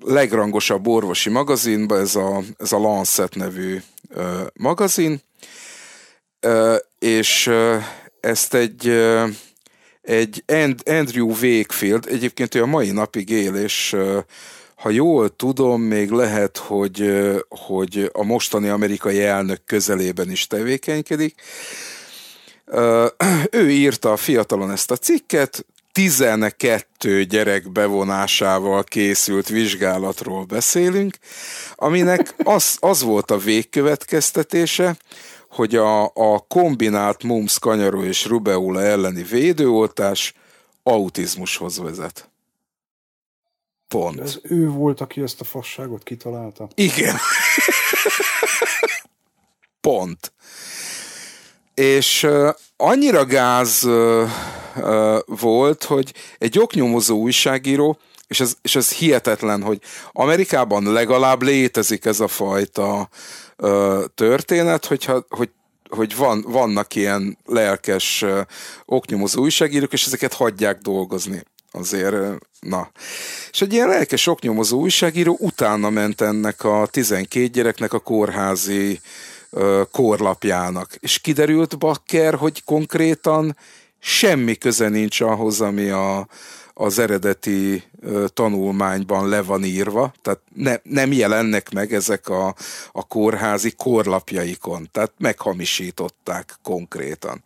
legrangosabb orvosi magazinban, ez a, ez a Lancet nevű ö, magazin, ö, és ö, ezt egy, ö, egy And, Andrew Wakefield, egyébként ő a mai napig él, és ö, ha jól tudom, még lehet, hogy, hogy a mostani amerikai elnök közelében is tevékenykedik. Ő írta fiatalon ezt a cikket, 12 gyerek bevonásával készült vizsgálatról beszélünk, aminek [laughs] az, az volt a végkövetkeztetése, hogy a, a kombinált mumps kanyaró és rubeula elleni védőoltás autizmushoz vezet. Pont. Ez ő volt, aki ezt a fasságot kitalálta. Igen. Pont. És uh, annyira gáz uh, uh, volt, hogy egy oknyomozó újságíró, és ez, és ez hihetetlen, hogy Amerikában legalább létezik ez a fajta uh, történet, hogyha, hogy hogy van, vannak ilyen lelkes oknyomozó újságírók, és ezeket hagyják dolgozni azért, na. És egy ilyen lelkes oknyomozó újságíró utána ment ennek a 12 gyereknek a kórházi ö, korlapjának. És kiderült Bakker, hogy konkrétan semmi köze nincs ahhoz, ami a, az eredeti ö, tanulmányban le van írva, tehát ne, nem jelennek meg ezek a, a kórházi korlapjaikon, tehát meghamisították konkrétan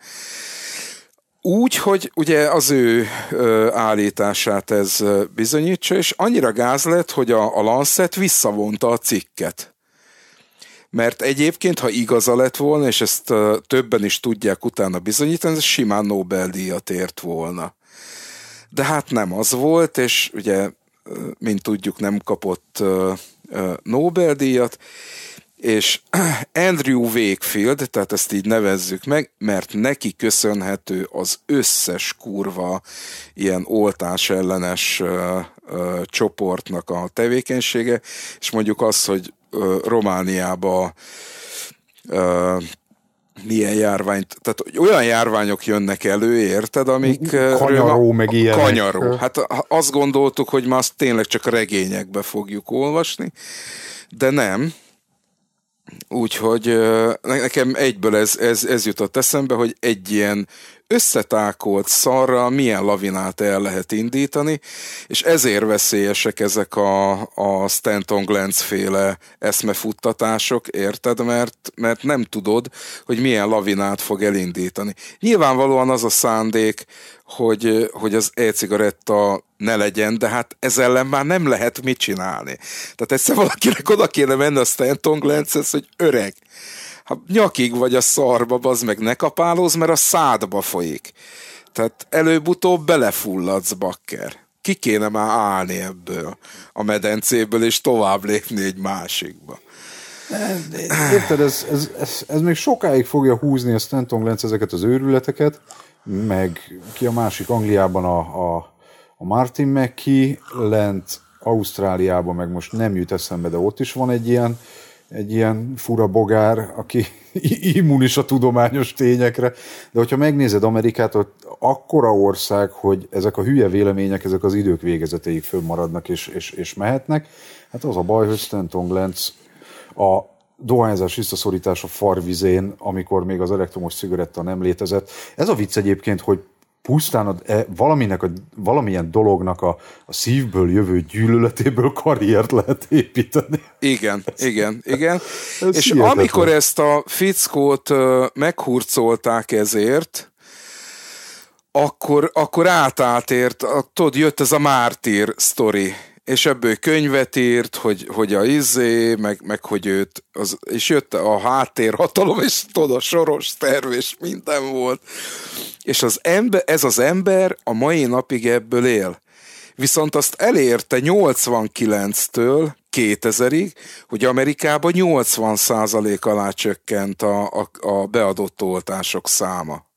úgy, hogy ugye az ő ö, állítását ez bizonyítsa, és annyira gáz lett, hogy a, a Lancet visszavonta a cikket. Mert egyébként, ha igaza lett volna, és ezt ö, többen is tudják utána bizonyítani, ez simán Nobel-díjat ért volna. De hát nem az volt, és ugye, mint tudjuk, nem kapott ö, Nobel-díjat, és [clears throat] Andrew Wakefield, tehát ezt így nevezzük meg, mert neki köszönhető az összes kurva ilyen oltás ellenes ö, ö, csoportnak a tevékenysége, és mondjuk az, hogy ö, Romániába ö, milyen járványt, tehát olyan járványok jönnek elő, érted, amik... Kanyaró, a, meg ilyenek. Kanyaró. Hát azt gondoltuk, hogy már azt tényleg csak a regényekbe fogjuk olvasni, de nem, Úgyhogy nekem egyből ez, ez, ez jutott eszembe, hogy egy ilyen összetákolt szarra milyen lavinát el lehet indítani, és ezért veszélyesek ezek a, a Stanton Glantz féle eszmefuttatások, érted? Mert, mert nem tudod, hogy milyen lavinát fog elindítani. Nyilvánvalóan az a szándék hogy, hogy az e-cigaretta ne legyen, de hát ez ellen már nem lehet mit csinálni. Tehát egyszer valakinek oda kéne menni a Stanton Glances, hogy öreg, Ha nyakig vagy a szarba, az meg ne kapálóz, mert a szádba folyik. Tehát előbb-utóbb belefulladsz, bakker. Ki kéne már állni ebből a medencéből, és tovább lépni egy másikba. Érted, ez, ez, ez, ez még sokáig fogja húzni a Stanton Lenz ezeket az őrületeket, meg ki a másik Angliában a, a, a Martin Mackey, lent Ausztráliában, meg most nem jut eszembe, de ott is van egy ilyen, egy ilyen fura bogár, aki [laughs] immunis a tudományos tényekre, de hogyha megnézed Amerikát, ott akkora ország, hogy ezek a hülye vélemények, ezek az idők végezetéig fönnmaradnak és, és, és mehetnek, hát az a baj, hogy Stanton Glantz a dohányzás visszaszorítás a farvizén, amikor még az elektromos cigaretta nem létezett. Ez a vicc egyébként, hogy pusztán a, e, valaminek a, valamilyen dolognak a, a szívből jövő gyűlöletéből karriert lehet építeni. Igen, ez, igen, igen. Ez És hihetetlen. amikor ezt a fickót meghurcolták ezért, akkor, akkor átátért, tudod, jött ez a mártír sztori és ebből könyvet írt, hogy, hogy a izé, meg, meg hogy őt, az, és jött a háttérhatalom, és tudod, a soros terv, és minden volt. És az ember, ez az ember a mai napig ebből él. Viszont azt elérte 89-től 2000-ig, hogy Amerikában 80% alá csökkent a, a, a beadott oltások száma.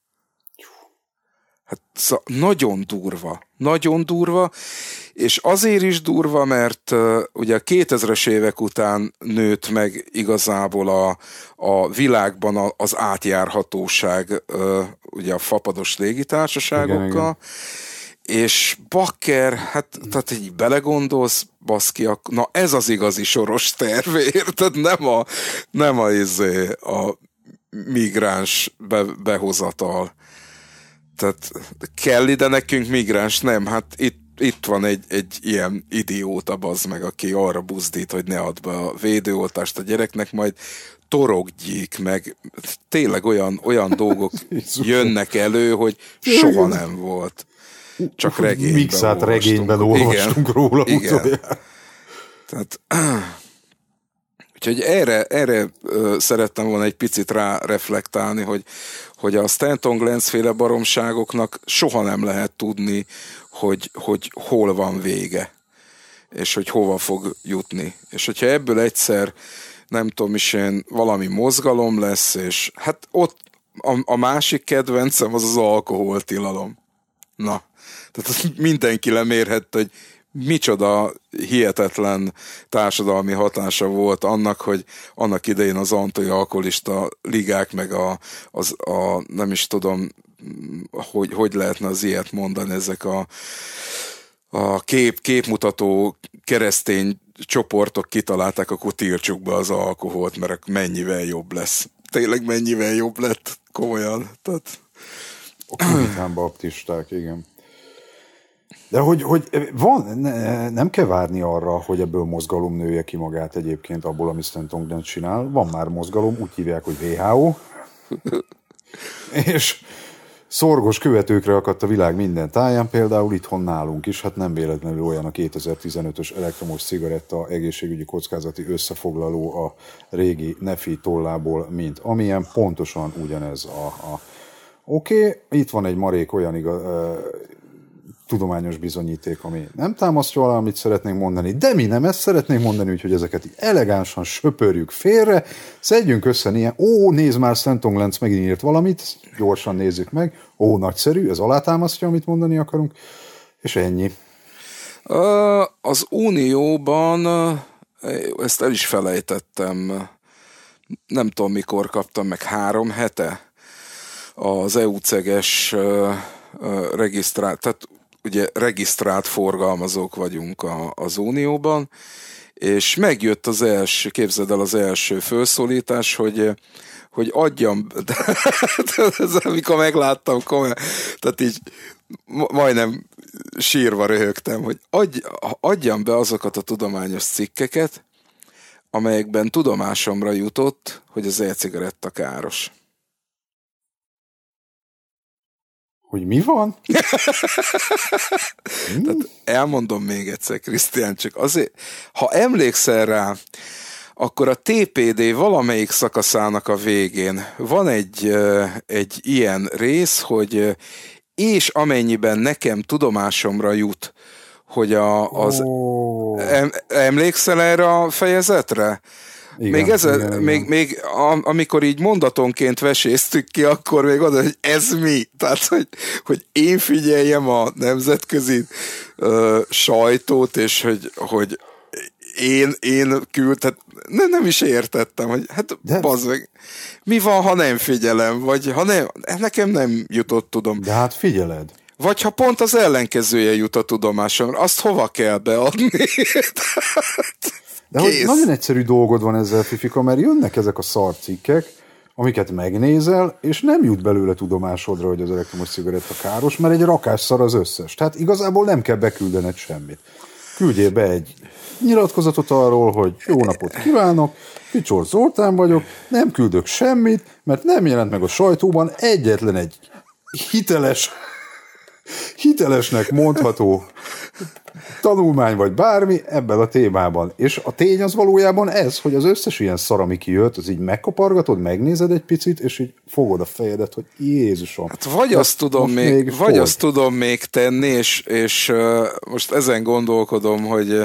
Hát szóval nagyon durva, nagyon durva, és azért is durva, mert uh, ugye a 2000-es évek után nőtt meg igazából a, a világban a, az átjárhatóság uh, ugye a fapados légitársaságokkal, és bakker, hát tehát így belegondolsz, baszki, na ez az igazi soros terv, érted? Nem a, nem a, izé, a migráns be, behozatal. Tehát kell ide nekünk migráns? Nem, hát itt itt van egy, egy ilyen idióta az meg, aki arra buzdít, hogy ne add be a védőoltást a gyereknek, majd torogjék meg. Tényleg olyan, olyan dolgok [laughs] jönnek elő, hogy soha nem volt. Csak regényben Mixát regényben olvastunk igen, róla igen. Tehát Úgyhogy erre, erre szerettem volna egy picit rá reflektálni, hogy, hogy a Stanton Glens féle baromságoknak soha nem lehet tudni, hogy, hogy hol van vége, és hogy hova fog jutni. És hogyha ebből egyszer, nem tudom is én, valami mozgalom lesz, és hát ott a, a másik kedvencem az az alkoholtilalom. Na, tehát mindenki lemérhet, hogy micsoda hihetetlen társadalmi hatása volt annak, hogy annak idején az alkoholista ligák, meg a, az, a, nem is tudom, hogy, hogy lehetne az ilyet mondani, ezek a, a kép, képmutató keresztény csoportok kitalálták, akkor tiltsuk be az alkoholt, mert mennyivel jobb lesz. Tényleg mennyivel jobb lett, komolyan. Tehát... A baptisták, igen. De hogy, hogy van, ne, nem kell várni arra, hogy ebből mozgalom nője ki magát egyébként abból, amit Stanton csinál. Van már mozgalom, úgy hívják, hogy WHO. [laughs] És szorgos követőkre akadt a világ minden táján, például itthon nálunk is, hát nem véletlenül olyan a 2015-ös elektromos cigaretta egészségügyi kockázati összefoglaló a régi nefi tollából, mint amilyen, pontosan ugyanez a, a Oké, okay, itt van egy marék olyan igaz, tudományos bizonyíték, ami nem támasztja alá, amit szeretnénk mondani, de mi nem ezt szeretnénk mondani, úgyhogy ezeket elegánsan söpörjük félre, szedjünk össze ilyen, ó, nézd már, Szentong Lenz megint írt valamit, gyorsan nézzük meg, ó, nagyszerű, ez alátámasztja, amit mondani akarunk, és ennyi. Az Unióban, ezt el is felejtettem, nem tudom mikor kaptam meg, három hete, az EU-ceges regisztrált, tehát ugye regisztrált forgalmazók vagyunk a, az Unióban, és megjött az első, képzeld el az első felszólítás, hogy hogy adjam, [laughs] de, ez, amikor megláttam, komolyan, tehát így majdnem sírva röhögtem, hogy adj, adjam be azokat a tudományos cikkeket, amelyekben tudomásomra jutott, hogy az e-cigaretta káros. Hogy mi van? hmm? [laughs] Tehát elmondom még egyszer, Krisztián, csak azért, ha emlékszel rá, akkor a TPD valamelyik szakaszának a végén van egy, egy ilyen rész, hogy és amennyiben nekem tudomásomra jut, hogy a, az... Oh. Em, emlékszel erre a fejezetre? Igen, még, ez, igen, igen. még, még am, amikor így mondatonként veséztük ki, akkor még az, hogy ez mi? Tehát, hogy, hogy én figyeljem a nemzetközi ö, sajtót, és hogy, hogy én, én küld, tehát nem is értettem, hogy hát de... bazd meg, mi van, ha nem figyelem, vagy ha nem, hát nekem nem jutott tudom. De hát figyeled. Vagy ha pont az ellenkezője jut a tudomásomra, azt hova kell beadni? [laughs] De hogy nagyon egyszerű dolgod van ezzel, Fifika, mert jönnek ezek a szarcikkek, amiket megnézel, és nem jut belőle tudomásodra, hogy az elektromos cigaretta káros, mert egy rakás szar az összes. Tehát igazából nem kell beküldened semmit. Küldjél be egy nyilatkozatot arról, hogy jó napot kívánok, Picsor Zoltán vagyok, nem küldök semmit, mert nem jelent meg a sajtóban egyetlen egy hiteles hitelesnek mondható tanulmány vagy bármi ebben a témában. És a tény az valójában ez, hogy az összes ilyen szar, ami kijött, az így megkapargatod, megnézed egy picit, és így fogod a fejedet, hogy Jézusom. Hát vagy azt tudom még, még vagy azt tudom még tenni, és, és uh, most ezen gondolkodom, hogy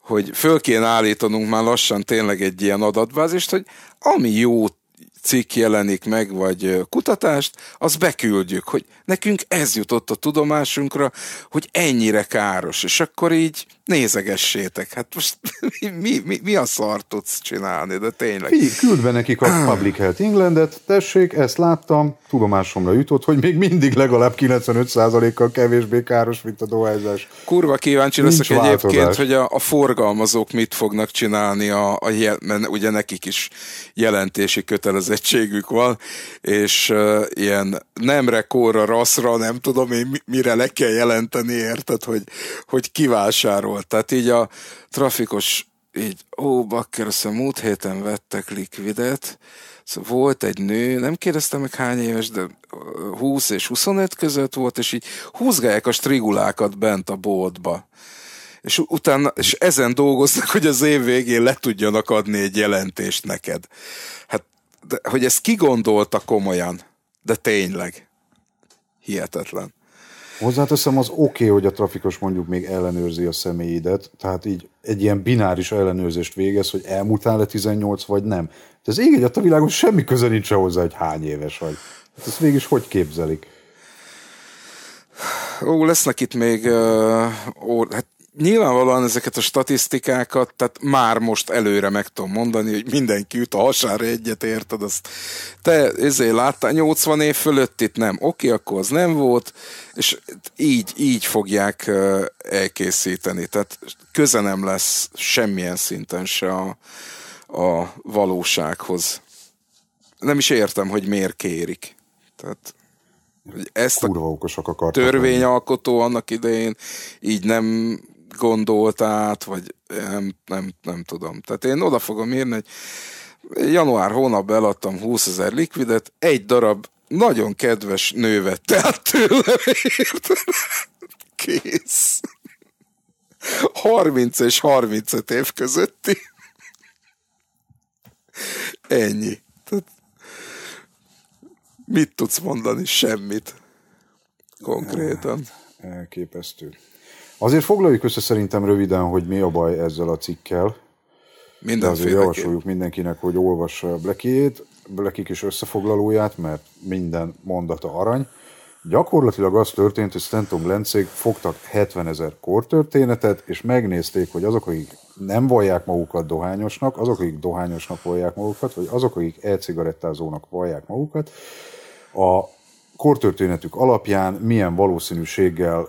hogy föl kéne állítanunk már lassan tényleg egy ilyen adatbázist, hogy ami jót cikk jelenik meg, vagy kutatást, azt beküldjük, hogy nekünk ez jutott a tudomásunkra, hogy ennyire káros. És akkor így nézegessétek, hát most [laughs] mi, mi, mi a szar tudsz csinálni, de tényleg. Figyelj, küld be nekik a ah. Public Health Englandet, tessék, ezt láttam, tudomásomra jutott, hogy még mindig legalább 95%-kal kevésbé káros, mint a dohányzás. Kurva kíváncsi Nincs leszek változás. egyébként, hogy a, a forgalmazók mit fognak csinálni, a, a jel, mert ugye nekik is jelentési kötelezettségük van, és uh, ilyen nemre, korra, raszra, nem tudom én mire le kell jelenteni, érted, hogy, hogy kivásárol volt. Tehát így a trafikos így, ó, bakker, azt a múlt héten vettek likvidet, szóval volt egy nő, nem kérdeztem meg hány éves, de 20 és 25 között volt, és így húzgálják a strigulákat bent a boltba. És utána, és ezen dolgoznak, hogy az év végén le tudjanak adni egy jelentést neked. Hát, de, hogy ezt kigondolta komolyan, de tényleg. Hihetetlen. Hozzáteszem, az oké, okay, hogy a trafikos mondjuk még ellenőrzi a személyidet, tehát így egy ilyen bináris ellenőrzést végez, hogy elmúltál-e 18 vagy nem. De az ég a világon semmi köze nincs hozzá, hogy hány éves vagy. Hát ezt mégis hogy képzelik? Ó, lesznek itt még, ó, hát nyilvánvalóan ezeket a statisztikákat, tehát már most előre meg tudom mondani, hogy mindenki üt a hasára egyet, érted? Azt te ezért láttál 80 év fölött itt nem, oké, akkor az nem volt, és így, így fogják elkészíteni. Tehát köze nem lesz semmilyen szinten se a, a valósághoz. Nem is értem, hogy miért kérik. Tehát ezt a törvényalkotó annak idején így nem gondolt át, vagy nem, nem, nem tudom. Tehát én oda fogom írni, hogy január hónap eladtam 20 ezer likvidet, egy darab nagyon kedves nő vette át tőlem, [laughs] Kész. 30 és 35 év közötti. Ennyi. Tehát mit tudsz mondani? Semmit. Konkrétan. Hát, elképesztő. Azért foglaljuk össze szerintem röviden, hogy mi a baj ezzel a cikkel. Mindenféleképp. De azért javasoljuk mindenkinek, hogy olvassa blackie Blackie-t, Blackie kis összefoglalóját, mert minden mondata arany. Gyakorlatilag az történt, hogy Stanton Lencék fogtak 70 ezer kortörténetet, és megnézték, hogy azok, akik nem vallják magukat dohányosnak, azok, akik dohányosnak vallják magukat, vagy azok, akik elcigarettázónak vallják magukat, a kortörténetük alapján milyen valószínűséggel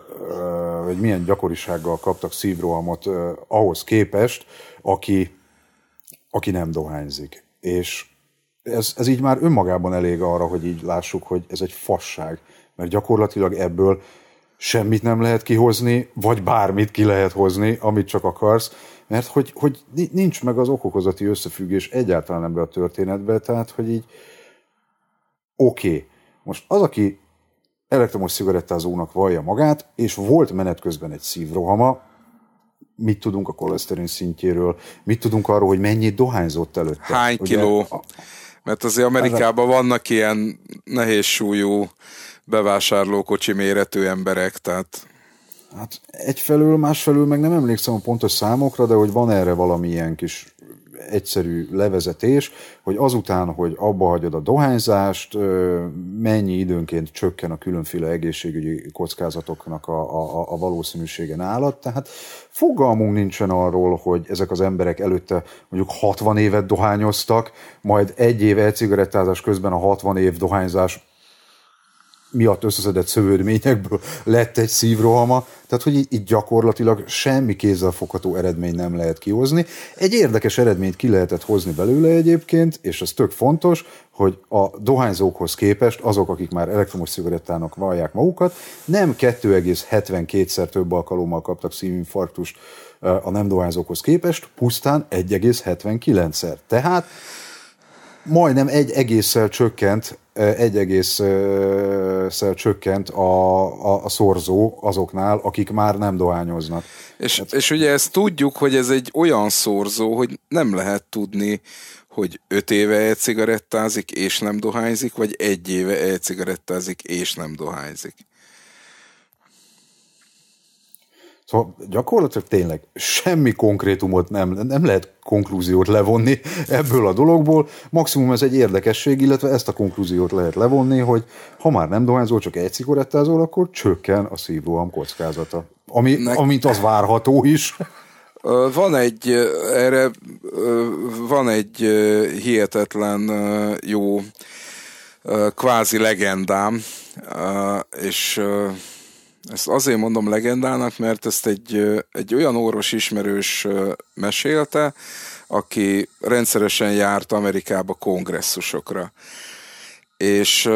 vagy milyen gyakorisággal kaptak szívrohamot ahhoz képest, aki, aki nem dohányzik. És ez, ez így már önmagában elég arra, hogy így lássuk, hogy ez egy fasság, mert gyakorlatilag ebből semmit nem lehet kihozni, vagy bármit ki lehet hozni, amit csak akarsz, mert hogy, hogy nincs meg az okokozati összefüggés egyáltalán ebbe a történetbe, tehát hogy így oké, okay. most az, aki elektromos szigarettázónak vallja magát, és volt menet közben egy szívrohama, mit tudunk a koleszterin szintjéről, mit tudunk arról, hogy mennyit dohányzott előtte. Hány ugye? kiló? Mert azért Amerikában vannak ilyen nehéz súlyú bevásárlókocsi méretű emberek, tehát... Hát egyfelől, másfelől meg nem emlékszem a pontos számokra, de hogy van erre valamilyen kis egyszerű levezetés, hogy azután, hogy abba hagyod a dohányzást, mennyi időnként csökken a különféle egészségügyi kockázatoknak a, a, a valószínűsége nálad. Tehát fogalmunk nincsen arról, hogy ezek az emberek előtte mondjuk 60 évet dohányoztak, majd egy év elcigarettázás cigarettázás közben a 60 év dohányzás miatt összeszedett szövődményekből lett egy szívrohama, tehát hogy itt gyakorlatilag semmi kézzelfogható eredmény nem lehet kihozni. Egy érdekes eredményt ki lehetett hozni belőle egyébként, és ez tök fontos, hogy a dohányzókhoz képest azok, akik már elektromos cigarettának vallják magukat, nem 2,72-szer több alkalommal kaptak szívinfarktust a nem dohányzókhoz képest, pusztán 1,79-szer. Tehát majdnem egy egésszel csökkent, egy egésszel csökkent a, a, a szorzó azoknál, akik már nem dohányoznak. És, hát, és ugye ezt tudjuk, hogy ez egy olyan szorzó, hogy nem lehet tudni, hogy öt éve elcigarettázik és nem dohányzik, vagy egy éve elcigarettázik és nem dohányzik. Szóval gyakorlatilag tényleg semmi konkrétumot nem, nem lehet konklúziót levonni ebből a dologból. Maximum ez egy érdekesség, illetve ezt a konklúziót lehet levonni, hogy ha már nem dohányzol, csak egy cigarettázol, akkor csökken a szívóam kockázata. Ami, ne- Amint az várható is. Van egy, erre van egy hihetetlen jó kvázi legendám, és ezt azért mondom legendának, mert ezt egy, egy olyan orvos ismerős mesélte, aki rendszeresen járt Amerikába kongresszusokra. És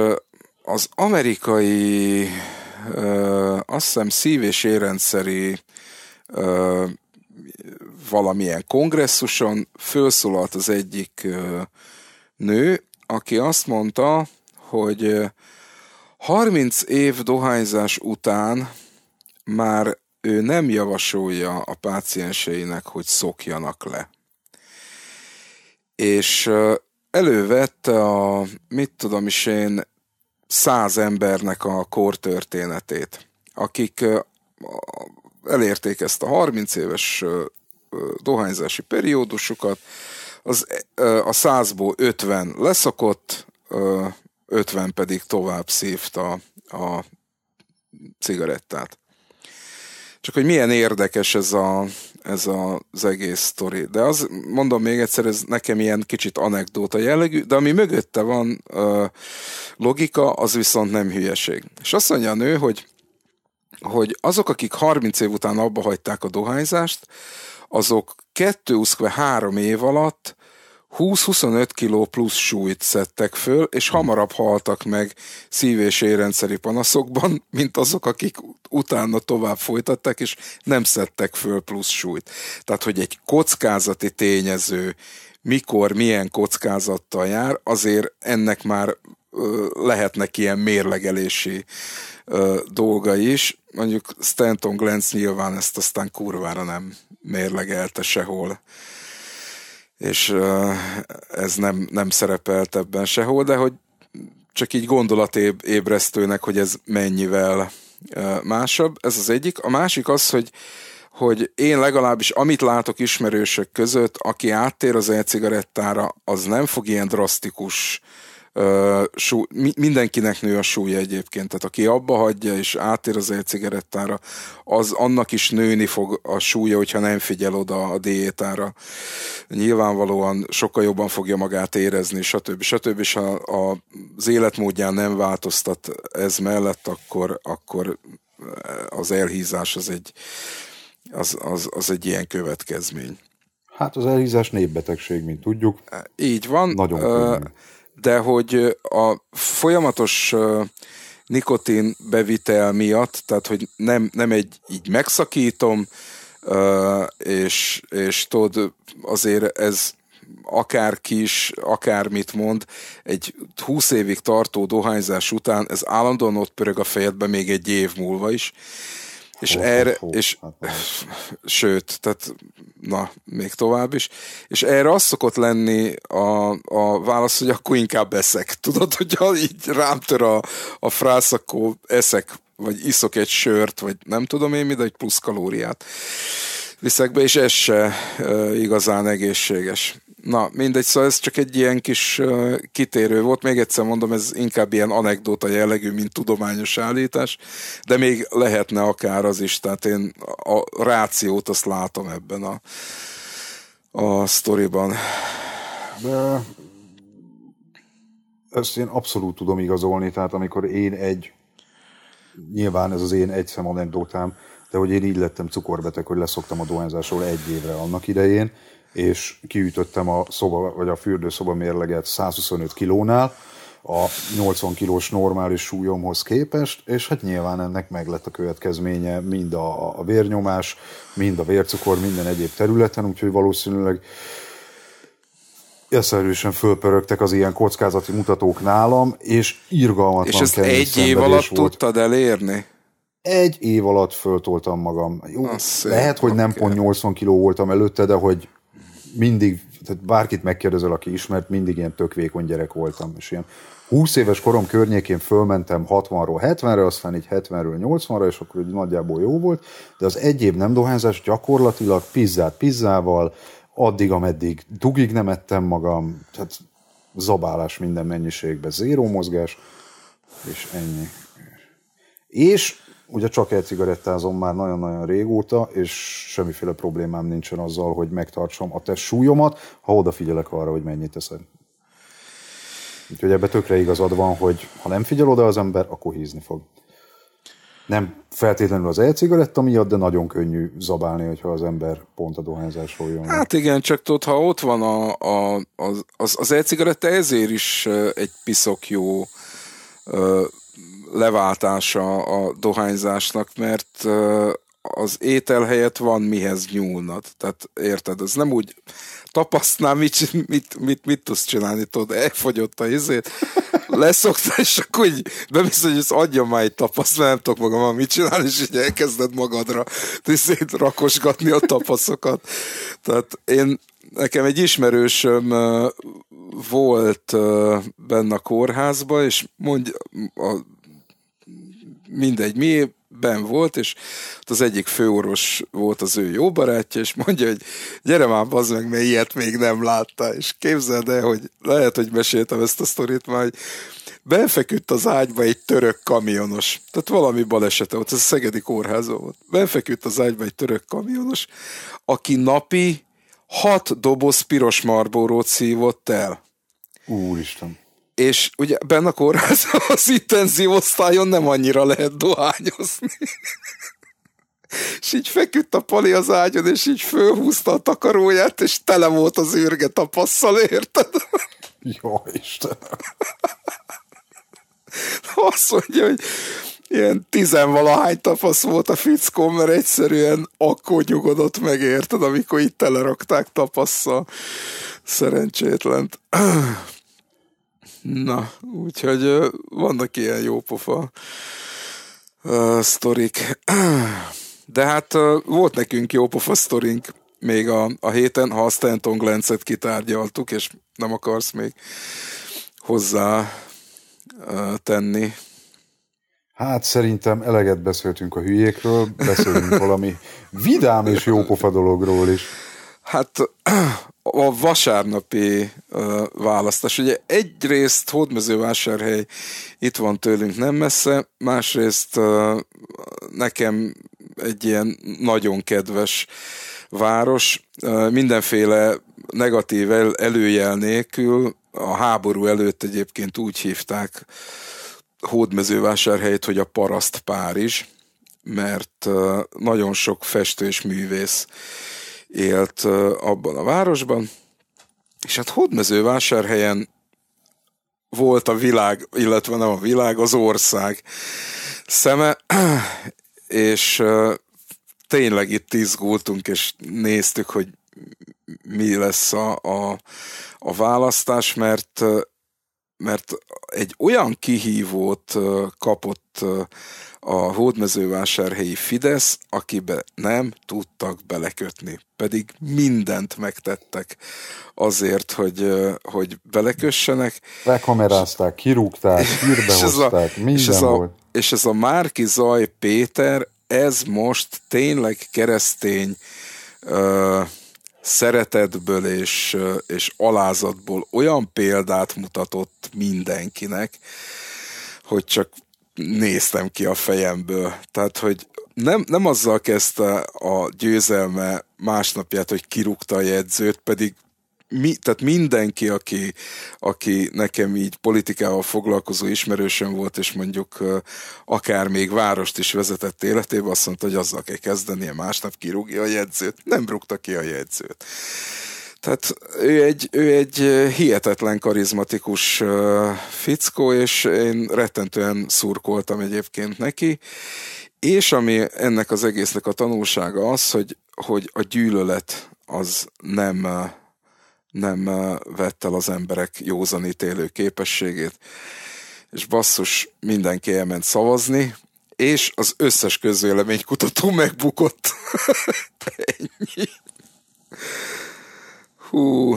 az amerikai, azt hiszem, szív- és érrendszeri valamilyen kongresszuson felszólalt az egyik nő, aki azt mondta, hogy 30 év dohányzás után már ő nem javasolja a pácienseinek, hogy szokjanak le. És elővette a, mit tudom is én, száz embernek a kortörténetét, akik elérték ezt a 30 éves dohányzási periódusukat, az, a százból 50 leszokott, 50 pedig tovább szívta a cigarettát. Csak hogy milyen érdekes ez, a, ez a, az egész sztori. De az, mondom még egyszer, ez nekem ilyen kicsit anekdóta jellegű, de ami mögötte van ö, logika, az viszont nem hülyeség. És azt mondja a nő, hogy, hogy azok, akik 30 év után abba hagyták a dohányzást, azok 2 3 év alatt 20-25 kiló plusz súlyt szedtek föl, és hamarabb haltak meg szív- és érrendszeri panaszokban, mint azok, akik utána tovább folytatták, és nem szedtek föl plusz súlyt. Tehát, hogy egy kockázati tényező mikor, milyen kockázattal jár, azért ennek már lehetnek ilyen mérlegelési dolga is. Mondjuk Stanton Glantz nyilván ezt aztán kurvára nem mérlegelte sehol és ez nem, nem szerepelt ebben sehol, de hogy csak így gondolatébresztőnek, hogy ez mennyivel másabb, ez az egyik. A másik az, hogy hogy én legalábbis amit látok ismerősök között, aki áttér az e-cigarettára, az nem fog ilyen drasztikus uh, Sú, mindenkinek nő a súlya egyébként, tehát aki abba hagyja és átér az e-cigarettára, az annak is nőni fog a súlya, hogyha nem figyel oda a diétára. Nyilvánvalóan sokkal jobban fogja magát érezni, stb. stb. És ha az életmódján nem változtat ez mellett, akkor, akkor az elhízás az egy, az, az, az egy ilyen következmény. Hát az elhízás népbetegség, mint tudjuk. Így van. Nagyon uh, de hogy a folyamatos nikotin bevitel miatt, tehát hogy nem, nem egy így megszakítom, és, és tudod, azért ez akár kis, akármit mond, egy 20 évig tartó dohányzás után ez állandóan ott pörög a fejedbe még egy év múlva is, és oh, erre, oh, és oh. [laughs] sőt, tehát na, még tovább is. És erre az szokott lenni a, a válasz, hogy akkor inkább eszek. [laughs] Tudod, hogy így rám tör a, a frász, akkor eszek, vagy iszok egy sört, vagy nem tudom én mi, de egy plusz kalóriát viszek be, és ez se e, igazán egészséges. Na, mindegy, szóval ez csak egy ilyen kis kitérő volt. Még egyszer mondom, ez inkább ilyen anekdóta jellegű, mint tudományos állítás, de még lehetne akár az is, tehát én a rációt azt látom ebben a, a sztoriban. De ezt én abszolút tudom igazolni, tehát amikor én egy, nyilván ez az én egy szem anekdótám, de hogy én így lettem cukorbeteg, hogy leszoktam a dohányzásról egy évre annak idején, és kiütöttem a szoba, vagy a fürdőszoba mérleget 125 kilónál, a 80 kilós normális súlyomhoz képest, és hát nyilván ennek meg lett a következménye mind a, a vérnyomás, mind a vércukor, minden egyéb területen, úgyhogy valószínűleg eszerűsen fölpörögtek az ilyen kockázati mutatók nálam, és irgalmatlan És ezt egy év alatt volt. tudtad elérni? Egy év alatt föltoltam magam. Jó, lehet, hogy nem okay. pont 80 kiló voltam előtte, de hogy mindig, tehát bárkit megkérdezel, aki ismert, mindig ilyen tök vékony gyerek voltam, és ilyen 20 éves korom környékén fölmentem 60-ról 70-re, aztán így 70-ről 80-ra, és akkor úgy nagyjából jó volt, de az egy év nem dohányzás gyakorlatilag pizzát pizzával, addig, ameddig dugig nem ettem magam, tehát zabálás minden mennyiségben, zéró mozgás, és ennyi. És Ugye csak egy cigarettázom már nagyon-nagyon régóta, és semmiféle problémám nincsen azzal, hogy megtartsam a test súlyomat, ha odafigyelek arra, hogy mennyit teszem, Úgyhogy ebbe tökre igazad van, hogy ha nem figyel oda az ember, akkor hízni fog. Nem feltétlenül az e-cigaretta miatt, de nagyon könnyű zabálni, hogyha az ember pont a dohányzásról jön. Hát igen, csak tudod, ha ott van a, a, az, az, az e-cigaretta, ezért is egy piszok jó leváltása a dohányzásnak, mert az étel helyett van mihez nyúlnod. Tehát érted, ez nem úgy tapasztnál, mit, mit, mit, mit tudsz csinálni, tudod, elfogyott a izét, leszoktál és akkor úgy bemész, hogy ez adja már egy tapaszt, mert nem tudok magam mit csinálni, és így elkezded magadra tisztét rakosgatni a tapaszokat. Tehát én, nekem egy ismerősöm volt benne a kórházba, és mondja, a mindegy mi, ben volt, és ott az egyik főorvos volt az ő jó barátja, és mondja, hogy gyere már, bazd meg, mert ilyet még nem látta, és képzeld el, hogy lehet, hogy meséltem ezt a sztorit már, hogy befeküdt az ágyba egy török kamionos, tehát valami balesete volt, ez a Szegedi kórházó volt, befeküdt az ágyba egy török kamionos, aki napi hat doboz piros marborót szívott el. Úristen és ugye benne a kórház [laughs] az intenzív osztályon nem annyira lehet dohányozni. és így feküdt a pali az ágyon, és így fölhúzta a takaróját, és tele volt az űrge tapasszal, érted? Jó Istenem! Azt mondja, hogy ilyen tizenvalahány tapasz volt a fickó, mert egyszerűen akkor nyugodott meg, érted, amikor itt telerakták tapasszal. Szerencsétlent. Na, úgyhogy vannak ilyen jó pofa uh, sztorik. De hát uh, volt nekünk jó pofa sztorink még a, a héten, ha a Stanton Glencet kitárgyaltuk, és nem akarsz még hozzá uh, tenni. Hát szerintem eleget beszéltünk a hülyékről, beszélünk valami [laughs] vidám és jópofa dologról is. Hát a vasárnapi uh, választás. Ugye egyrészt Hódmezővásárhely itt van tőlünk nem messze, másrészt uh, nekem egy ilyen nagyon kedves város, uh, mindenféle negatív el, előjel nélkül, a háború előtt egyébként úgy hívták hódmezővásárhelyt, hogy a Paraszt Párizs, mert nagyon sok festő és művész uh, élt abban a városban, és hát Hódmezővásárhelyen volt a világ, illetve nem a világ, az ország szeme, [clears throat] és tényleg itt izgultunk, és néztük, hogy mi lesz a, a, a választás, mert, mert egy olyan kihívót kapott a hódmezővásárhelyi Fidesz, akibe nem tudtak belekötni, pedig mindent megtettek azért, hogy, hogy belekössenek. Bekamerázták, kirúgták, hírbehozták, minden és ez volt. A, és ez a Márki Zaj Péter, ez most tényleg keresztény ö, szeretetből és, és alázatból olyan példát mutatott mindenkinek, hogy csak néztem ki a fejemből. Tehát, hogy nem, nem azzal kezdte a győzelme másnapját, hogy kirúgta a jegyzőt, pedig mi, tehát mindenki, aki, aki nekem így politikával foglalkozó ismerősöm volt, és mondjuk akár még várost is vezetett életében, azt mondta, hogy azzal kell kezdenie, másnap kirúgja a jegyzőt. Nem rúgta ki a jegyzőt. Tehát ő egy, ő egy hihetetlen karizmatikus fickó, és én rettentően szurkoltam egyébként neki. És ami ennek az egésznek a tanulsága az, hogy, hogy a gyűlölet az nem, nem vett el az emberek józanítélő képességét. És basszus, mindenki elment szavazni, és az összes közvéleménykutató megbukott. [laughs] Ennyi. Hú.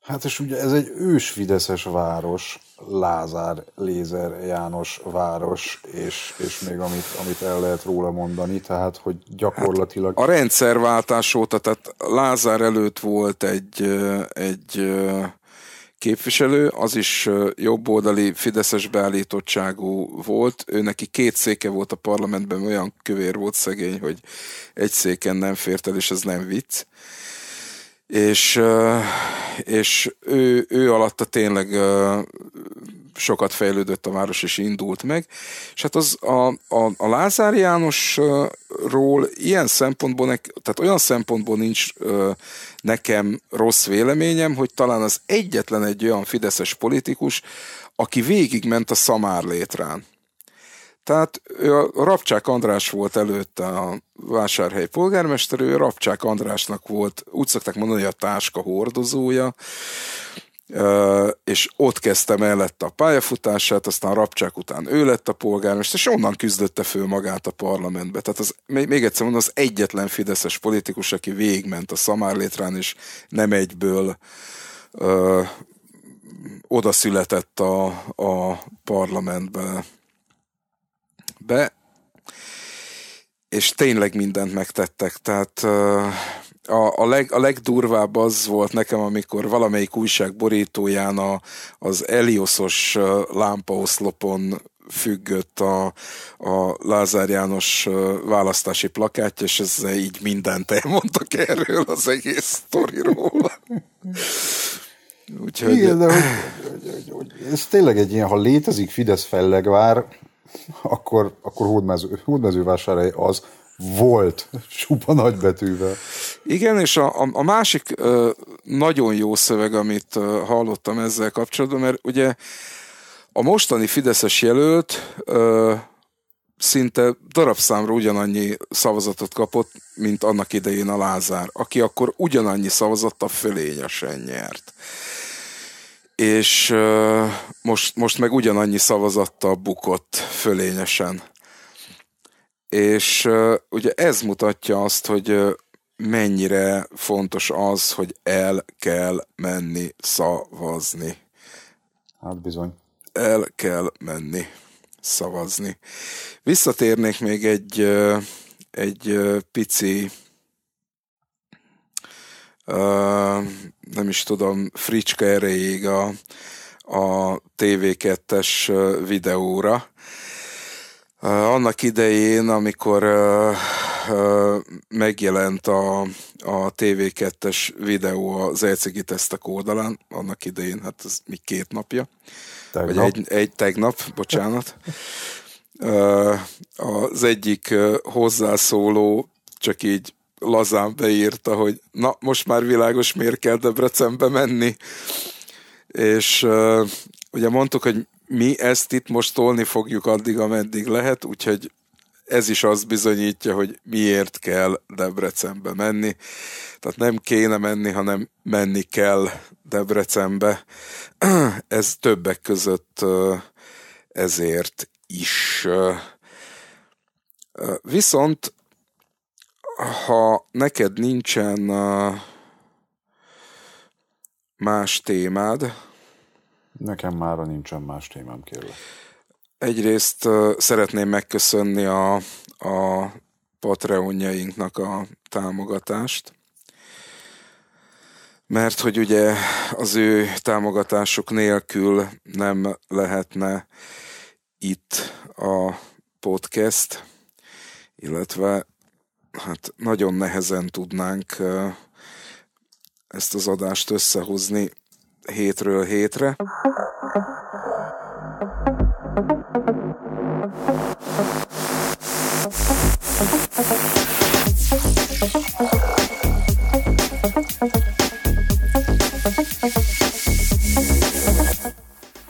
Hát és ugye ez egy ősvideszes város, Lázár Lézer János város, és, és még amit, amit el lehet róla mondani, tehát hogy gyakorlatilag... Hát a rendszerváltás óta, tehát Lázár előtt volt egy, egy képviselő, az is jobboldali fideszes beállítottságú volt, ő neki két széke volt a parlamentben, olyan kövér volt szegény, hogy egy széken nem fért el, és ez nem vicc és, és ő, ő alatta tényleg sokat fejlődött a város, és indult meg. És hát az a, a, a Lázár Jánosról ilyen szempontból, nek, tehát olyan szempontból nincs nekem rossz véleményem, hogy talán az egyetlen egy olyan fideszes politikus, aki végigment a szamár létrán. Tehát ő a Rapcsák András volt előtte a vásárhely polgármester, ő Rapcsák Andrásnak volt, úgy szokták mondani, hogy a táska hordozója, és ott kezdte mellett a pályafutását, aztán Rapcsák után ő lett a polgármester, és onnan küzdötte föl magát a parlamentbe. Tehát az, még egyszer mondom, az egyetlen fideszes politikus, aki végment a szamárlétrán, és nem egyből ö, oda született a, a parlamentbe be, és tényleg mindent megtettek. Tehát a, a, leg, a legdurvább az volt nekem, amikor valamelyik újság borítóján a, az eliosos lámpaoszlopon függött a, a Lázár János választási plakát, és ez így mindent elmondtak erről az egész sztoriról. Úgyhogy... Igen, de hogy, hogy, hogy, hogy, ez tényleg egy ilyen, ha létezik Fidesz fellegvár, akkor, akkor hódmező, hódmezővásárhely az volt, csupa nagybetűvel. Igen, és a, a, a másik ö, nagyon jó szöveg, amit ö, hallottam ezzel kapcsolatban, mert ugye a mostani Fideszes jelölt ö, szinte darabszámra ugyanannyi szavazatot kapott, mint annak idején a Lázár, aki akkor ugyanannyi szavazattal fölényesen nyert és most, most meg ugyanannyi szavazattal bukott fölényesen. És ugye ez mutatja azt, hogy mennyire fontos az, hogy el kell menni szavazni. Hát bizony. El kell menni szavazni. Visszatérnék még egy, egy pici nem is tudom, fricska erejéig a, a TV2-es videóra. Annak idején, amikor megjelent a, a TV2-es videó az Ercegi tesztek oldalán, annak idején, hát ez még két napja, tegnap. vagy egy, egy tegnap, bocsánat. az egyik hozzászóló csak így lazán beírta, hogy na, most már világos, miért kell Debrecenbe menni. És uh, ugye mondtuk, hogy mi ezt itt most tolni fogjuk addig, ameddig lehet, úgyhogy ez is azt bizonyítja, hogy miért kell Debrecenbe menni. Tehát nem kéne menni, hanem menni kell Debrecenbe. [clears throat] Ez többek között ezért is. Viszont ha neked nincsen más témád... Nekem már nincsen más témám, kérlek. Egyrészt szeretném megköszönni a, a Patreonjainknak a támogatást, mert hogy ugye az ő támogatásuk nélkül nem lehetne itt a podcast, illetve hát nagyon nehezen tudnánk ezt az adást összehozni hétről hétre.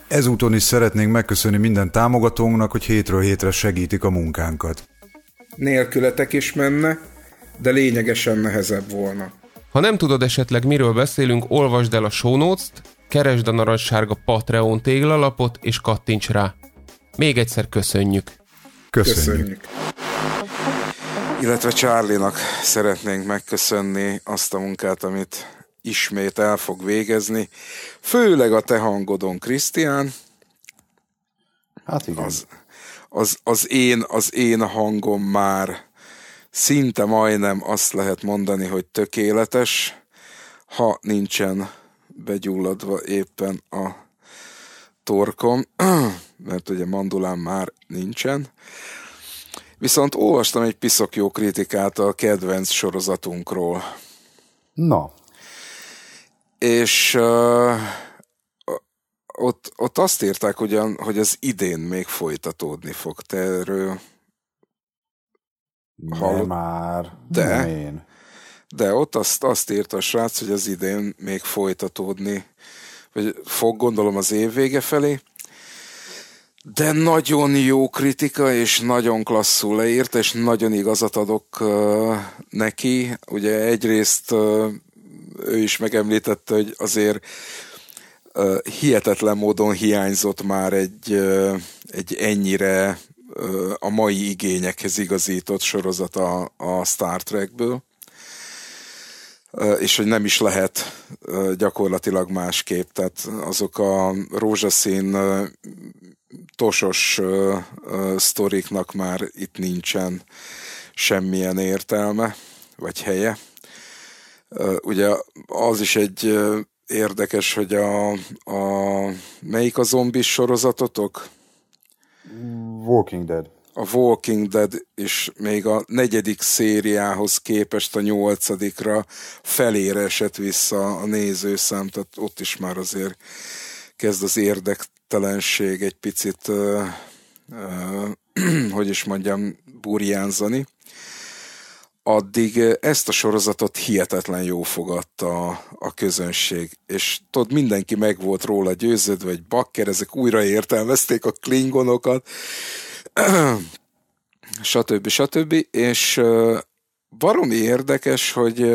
Ezúton is szeretnénk megköszönni minden támogatónknak, hogy hétről hétre segítik a munkánkat nélkületek is menne, de lényegesen nehezebb volna. Ha nem tudod esetleg miről beszélünk, olvasd el a show notes keresd a narancssárga Patreon téglalapot és kattints rá. Még egyszer köszönjük. Köszönjük. köszönjük. Illetve Csárlinak szeretnénk megköszönni azt a munkát, amit ismét el fog végezni. Főleg a te hangodon, Krisztián. Hát igen. Az, az, az, én, az én hangom már szinte majdnem azt lehet mondani, hogy tökéletes, ha nincsen begyulladva éppen a torkom, [clears throat] mert ugye mandulám már nincsen. Viszont olvastam egy piszok jó kritikát a kedvenc sorozatunkról. Na. És uh, ott, ott azt írták ugyan, hogy az idén még folytatódni fog. Te erről Ne már. De, nem én. de ott azt, azt írt a srác, hogy az idén még folytatódni, vagy fog gondolom az év vége felé, de nagyon jó kritika, és nagyon klasszul leírt, és nagyon igazat adok uh, neki. Ugye egyrészt uh, ő is megemlítette, hogy azért hihetetlen módon hiányzott már egy, egy ennyire a mai igényekhez igazított sorozat a, a Star Trekből, és hogy nem is lehet gyakorlatilag másképp. Tehát azok a rózsaszín tosos sztoriknak már itt nincsen semmilyen értelme vagy helye. Ugye az is egy érdekes, hogy a, a melyik a zombi sorozatotok? Walking Dead. A Walking Dead és még a negyedik szériához képest a nyolcadikra felére esett vissza a nézőszám, tehát ott is már azért kezd az érdektelenség egy picit, uh, [clears throat] uh, hogy is mondjam, burjánzani addig ezt a sorozatot hihetetlen jó fogadta a, a közönség, és tudod, mindenki meg volt róla győződve, hogy bakker, ezek újra értelmezték a klingonokat, [clears throat] stb. stb. És baromi érdekes, hogy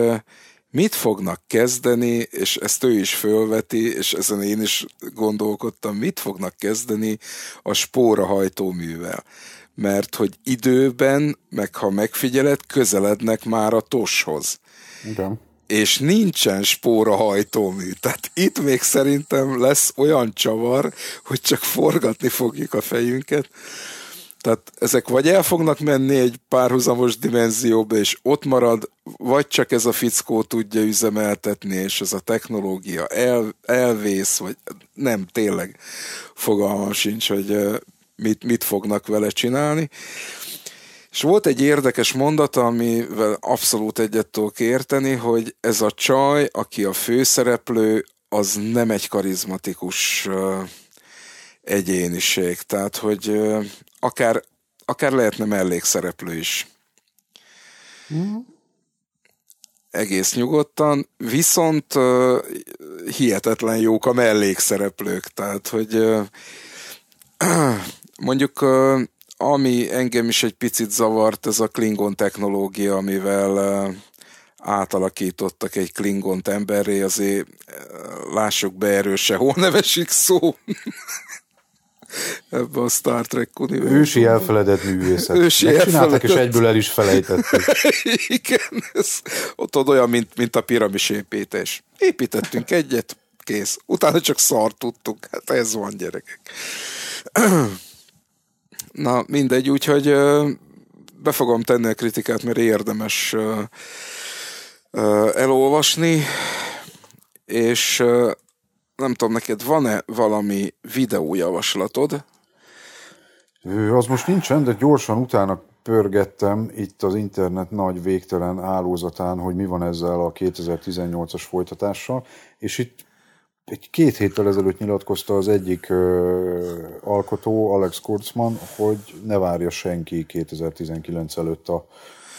mit fognak kezdeni, és ezt ő is fölveti, és ezen én is gondolkodtam, mit fognak kezdeni a spórahajtóművel mert hogy időben, meg ha megfigyeled, közelednek már a toshoz. Igen. És nincsen spóra hajtómű. Tehát itt még szerintem lesz olyan csavar, hogy csak forgatni fogjuk a fejünket. Tehát ezek vagy el fognak menni egy párhuzamos dimenzióba, és ott marad, vagy csak ez a fickó tudja üzemeltetni, és ez a technológia el, elvész, vagy nem, tényleg fogalmam sincs, hogy mit, mit fognak vele csinálni. És volt egy érdekes mondata, amivel abszolút egyet tudok érteni, hogy ez a csaj, aki a főszereplő, az nem egy karizmatikus egyéniség. Tehát, hogy akár, akár lehetne mellékszereplő is. Mm. Egész nyugodtan, viszont hihetetlen jók a mellékszereplők. Tehát, hogy Mondjuk ami engem is egy picit zavart, ez a Klingon technológia, amivel átalakítottak egy Klingont emberré, azért lássuk be, erőse, sehol nevesik szó. [laughs] ebbe a Star Trek univerzum. Ősi elfeledett művészet. Ősi elfeledett. és egyből el is felejtettük. [laughs] Igen, ez ott olyan, mint, mint a piramis építés. Építettünk egyet, kész. Utána csak szart tudtuk. Hát ez van, gyerekek. [clears throat] Na mindegy, úgyhogy be fogom tenni a kritikát, mert érdemes elolvasni, és nem tudom, neked van-e valami videójavaslatod? Az most nincsen, de gyorsan utána pörgettem itt az internet nagy végtelen állózatán, hogy mi van ezzel a 2018-as folytatással, és itt egy két héttel ezelőtt nyilatkozta az egyik ö, alkotó, Alex Kurzman, hogy ne várja senki 2019 előtt a,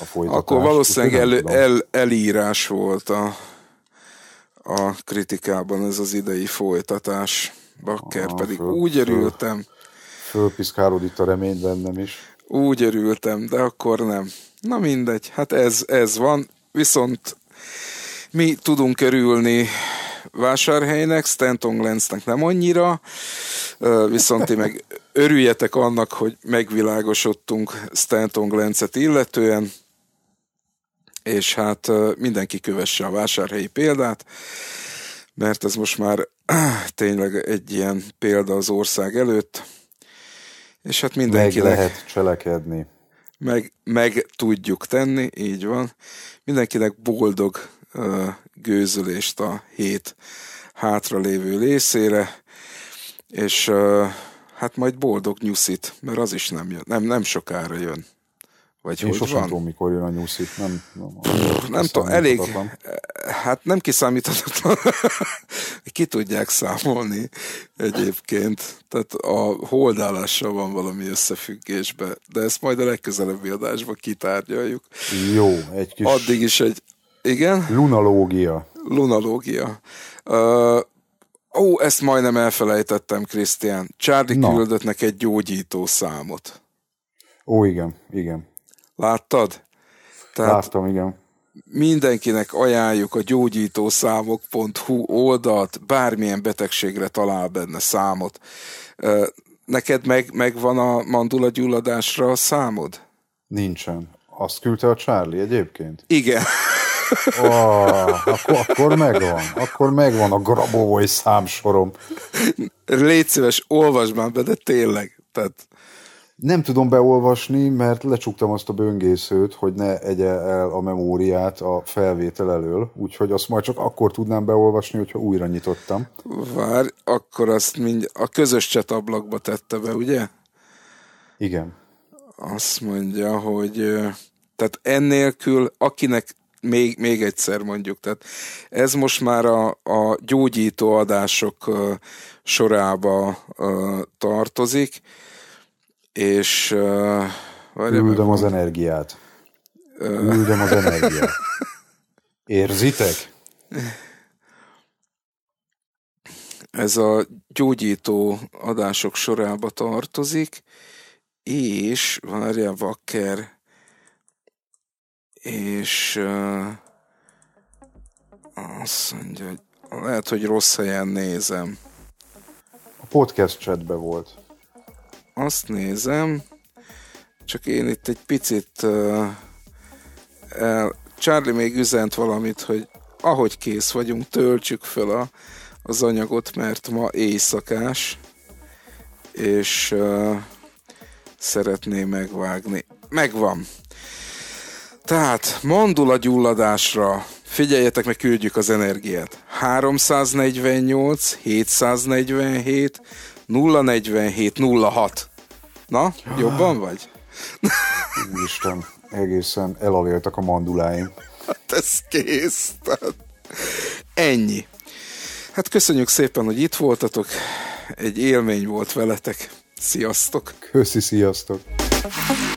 a folytatást. Akkor valószínűleg el, el, elírás volt a, a kritikában ez az idei folytatás. Bakker Aha, pedig föl, úgy örültem. Föl, itt a remény bennem is. Úgy örültem, de akkor nem. Na mindegy, hát ez, ez van. Viszont mi tudunk örülni vásárhelynek, Stanton Glensnek nem annyira, viszont ti meg örüljetek annak, hogy megvilágosodtunk Stanton Glencet illetően, és hát mindenki kövesse a vásárhelyi példát, mert ez most már tényleg egy ilyen példa az ország előtt, és hát mindenkinek... Meg lehet cselekedni. Meg, meg tudjuk tenni, így van. Mindenkinek boldog gőzölést a hét hátralévő részére, és hát majd boldog nyuszit, mert az is nem jön, nem, nem sokára jön. Vagy Én sosem tudom, mikor jön a nyuszit. Nem, nem, Pff, nem tudom, elég, hát nem kiszámíthatatlan. [laughs] Ki tudják számolni egyébként. Tehát a holdálással van valami összefüggésbe, de ezt majd a legközelebbi adásban kitárgyaljuk. Jó, egy kis... Addig is egy, igen? Lunalógia. Lunalógia. Uh, ó, ezt majdnem elfelejtettem, Krisztián. Charlie Na. küldött neked gyógyító számot. Ó, igen, igen. Láttad? Tehát Láttam, igen. Mindenkinek ajánljuk a gyógyítószámok.hu oldalt, bármilyen betegségre talál benne számot. Uh, neked meg, megvan a mandula gyulladásra a számod? Nincsen. Azt küldte a Charlie egyébként? Igen. [laughs] Oh, akkor, akkor megvan. Akkor megvan a Grabovoi számsorom. Légy szíves, olvasd már be, de tényleg. Tehát... Nem tudom beolvasni, mert lecsuktam azt a böngészőt, hogy ne egye el a memóriát a felvétel elől, úgyhogy azt majd csak akkor tudnám beolvasni, hogyha újra nyitottam. Vár, akkor azt mind a közös chat ablakba tette be, ugye? Igen. Azt mondja, hogy tehát ennélkül, akinek még, még egyszer mondjuk, tehát ez most már a, a gyógyító adások sorába tartozik, és... Üldöm az energiát. Üldöm az energiát. [laughs] Érzitek? Ez a gyógyító adások sorába tartozik, és várjál, Vakker, és uh, azt mondja, hogy lehet, hogy rossz helyen nézem. A podcast chatbe volt. Azt nézem, csak én itt egy picit uh, el, Charlie még üzent valamit, hogy ahogy kész vagyunk, töltsük fel a, az anyagot, mert ma éjszakás, és uh, szeretné megvágni. Megvan. Tehát mandula gyulladásra figyeljetek meg, küldjük az energiát. 348, 747, 047, 06. Na, jobban vagy? [laughs] Isten, egészen elaléltak a manduláim. Hát ez kész. Tehát. Ennyi. Hát köszönjük szépen, hogy itt voltatok. Egy élmény volt veletek. Sziasztok! Köszi, sziasztok!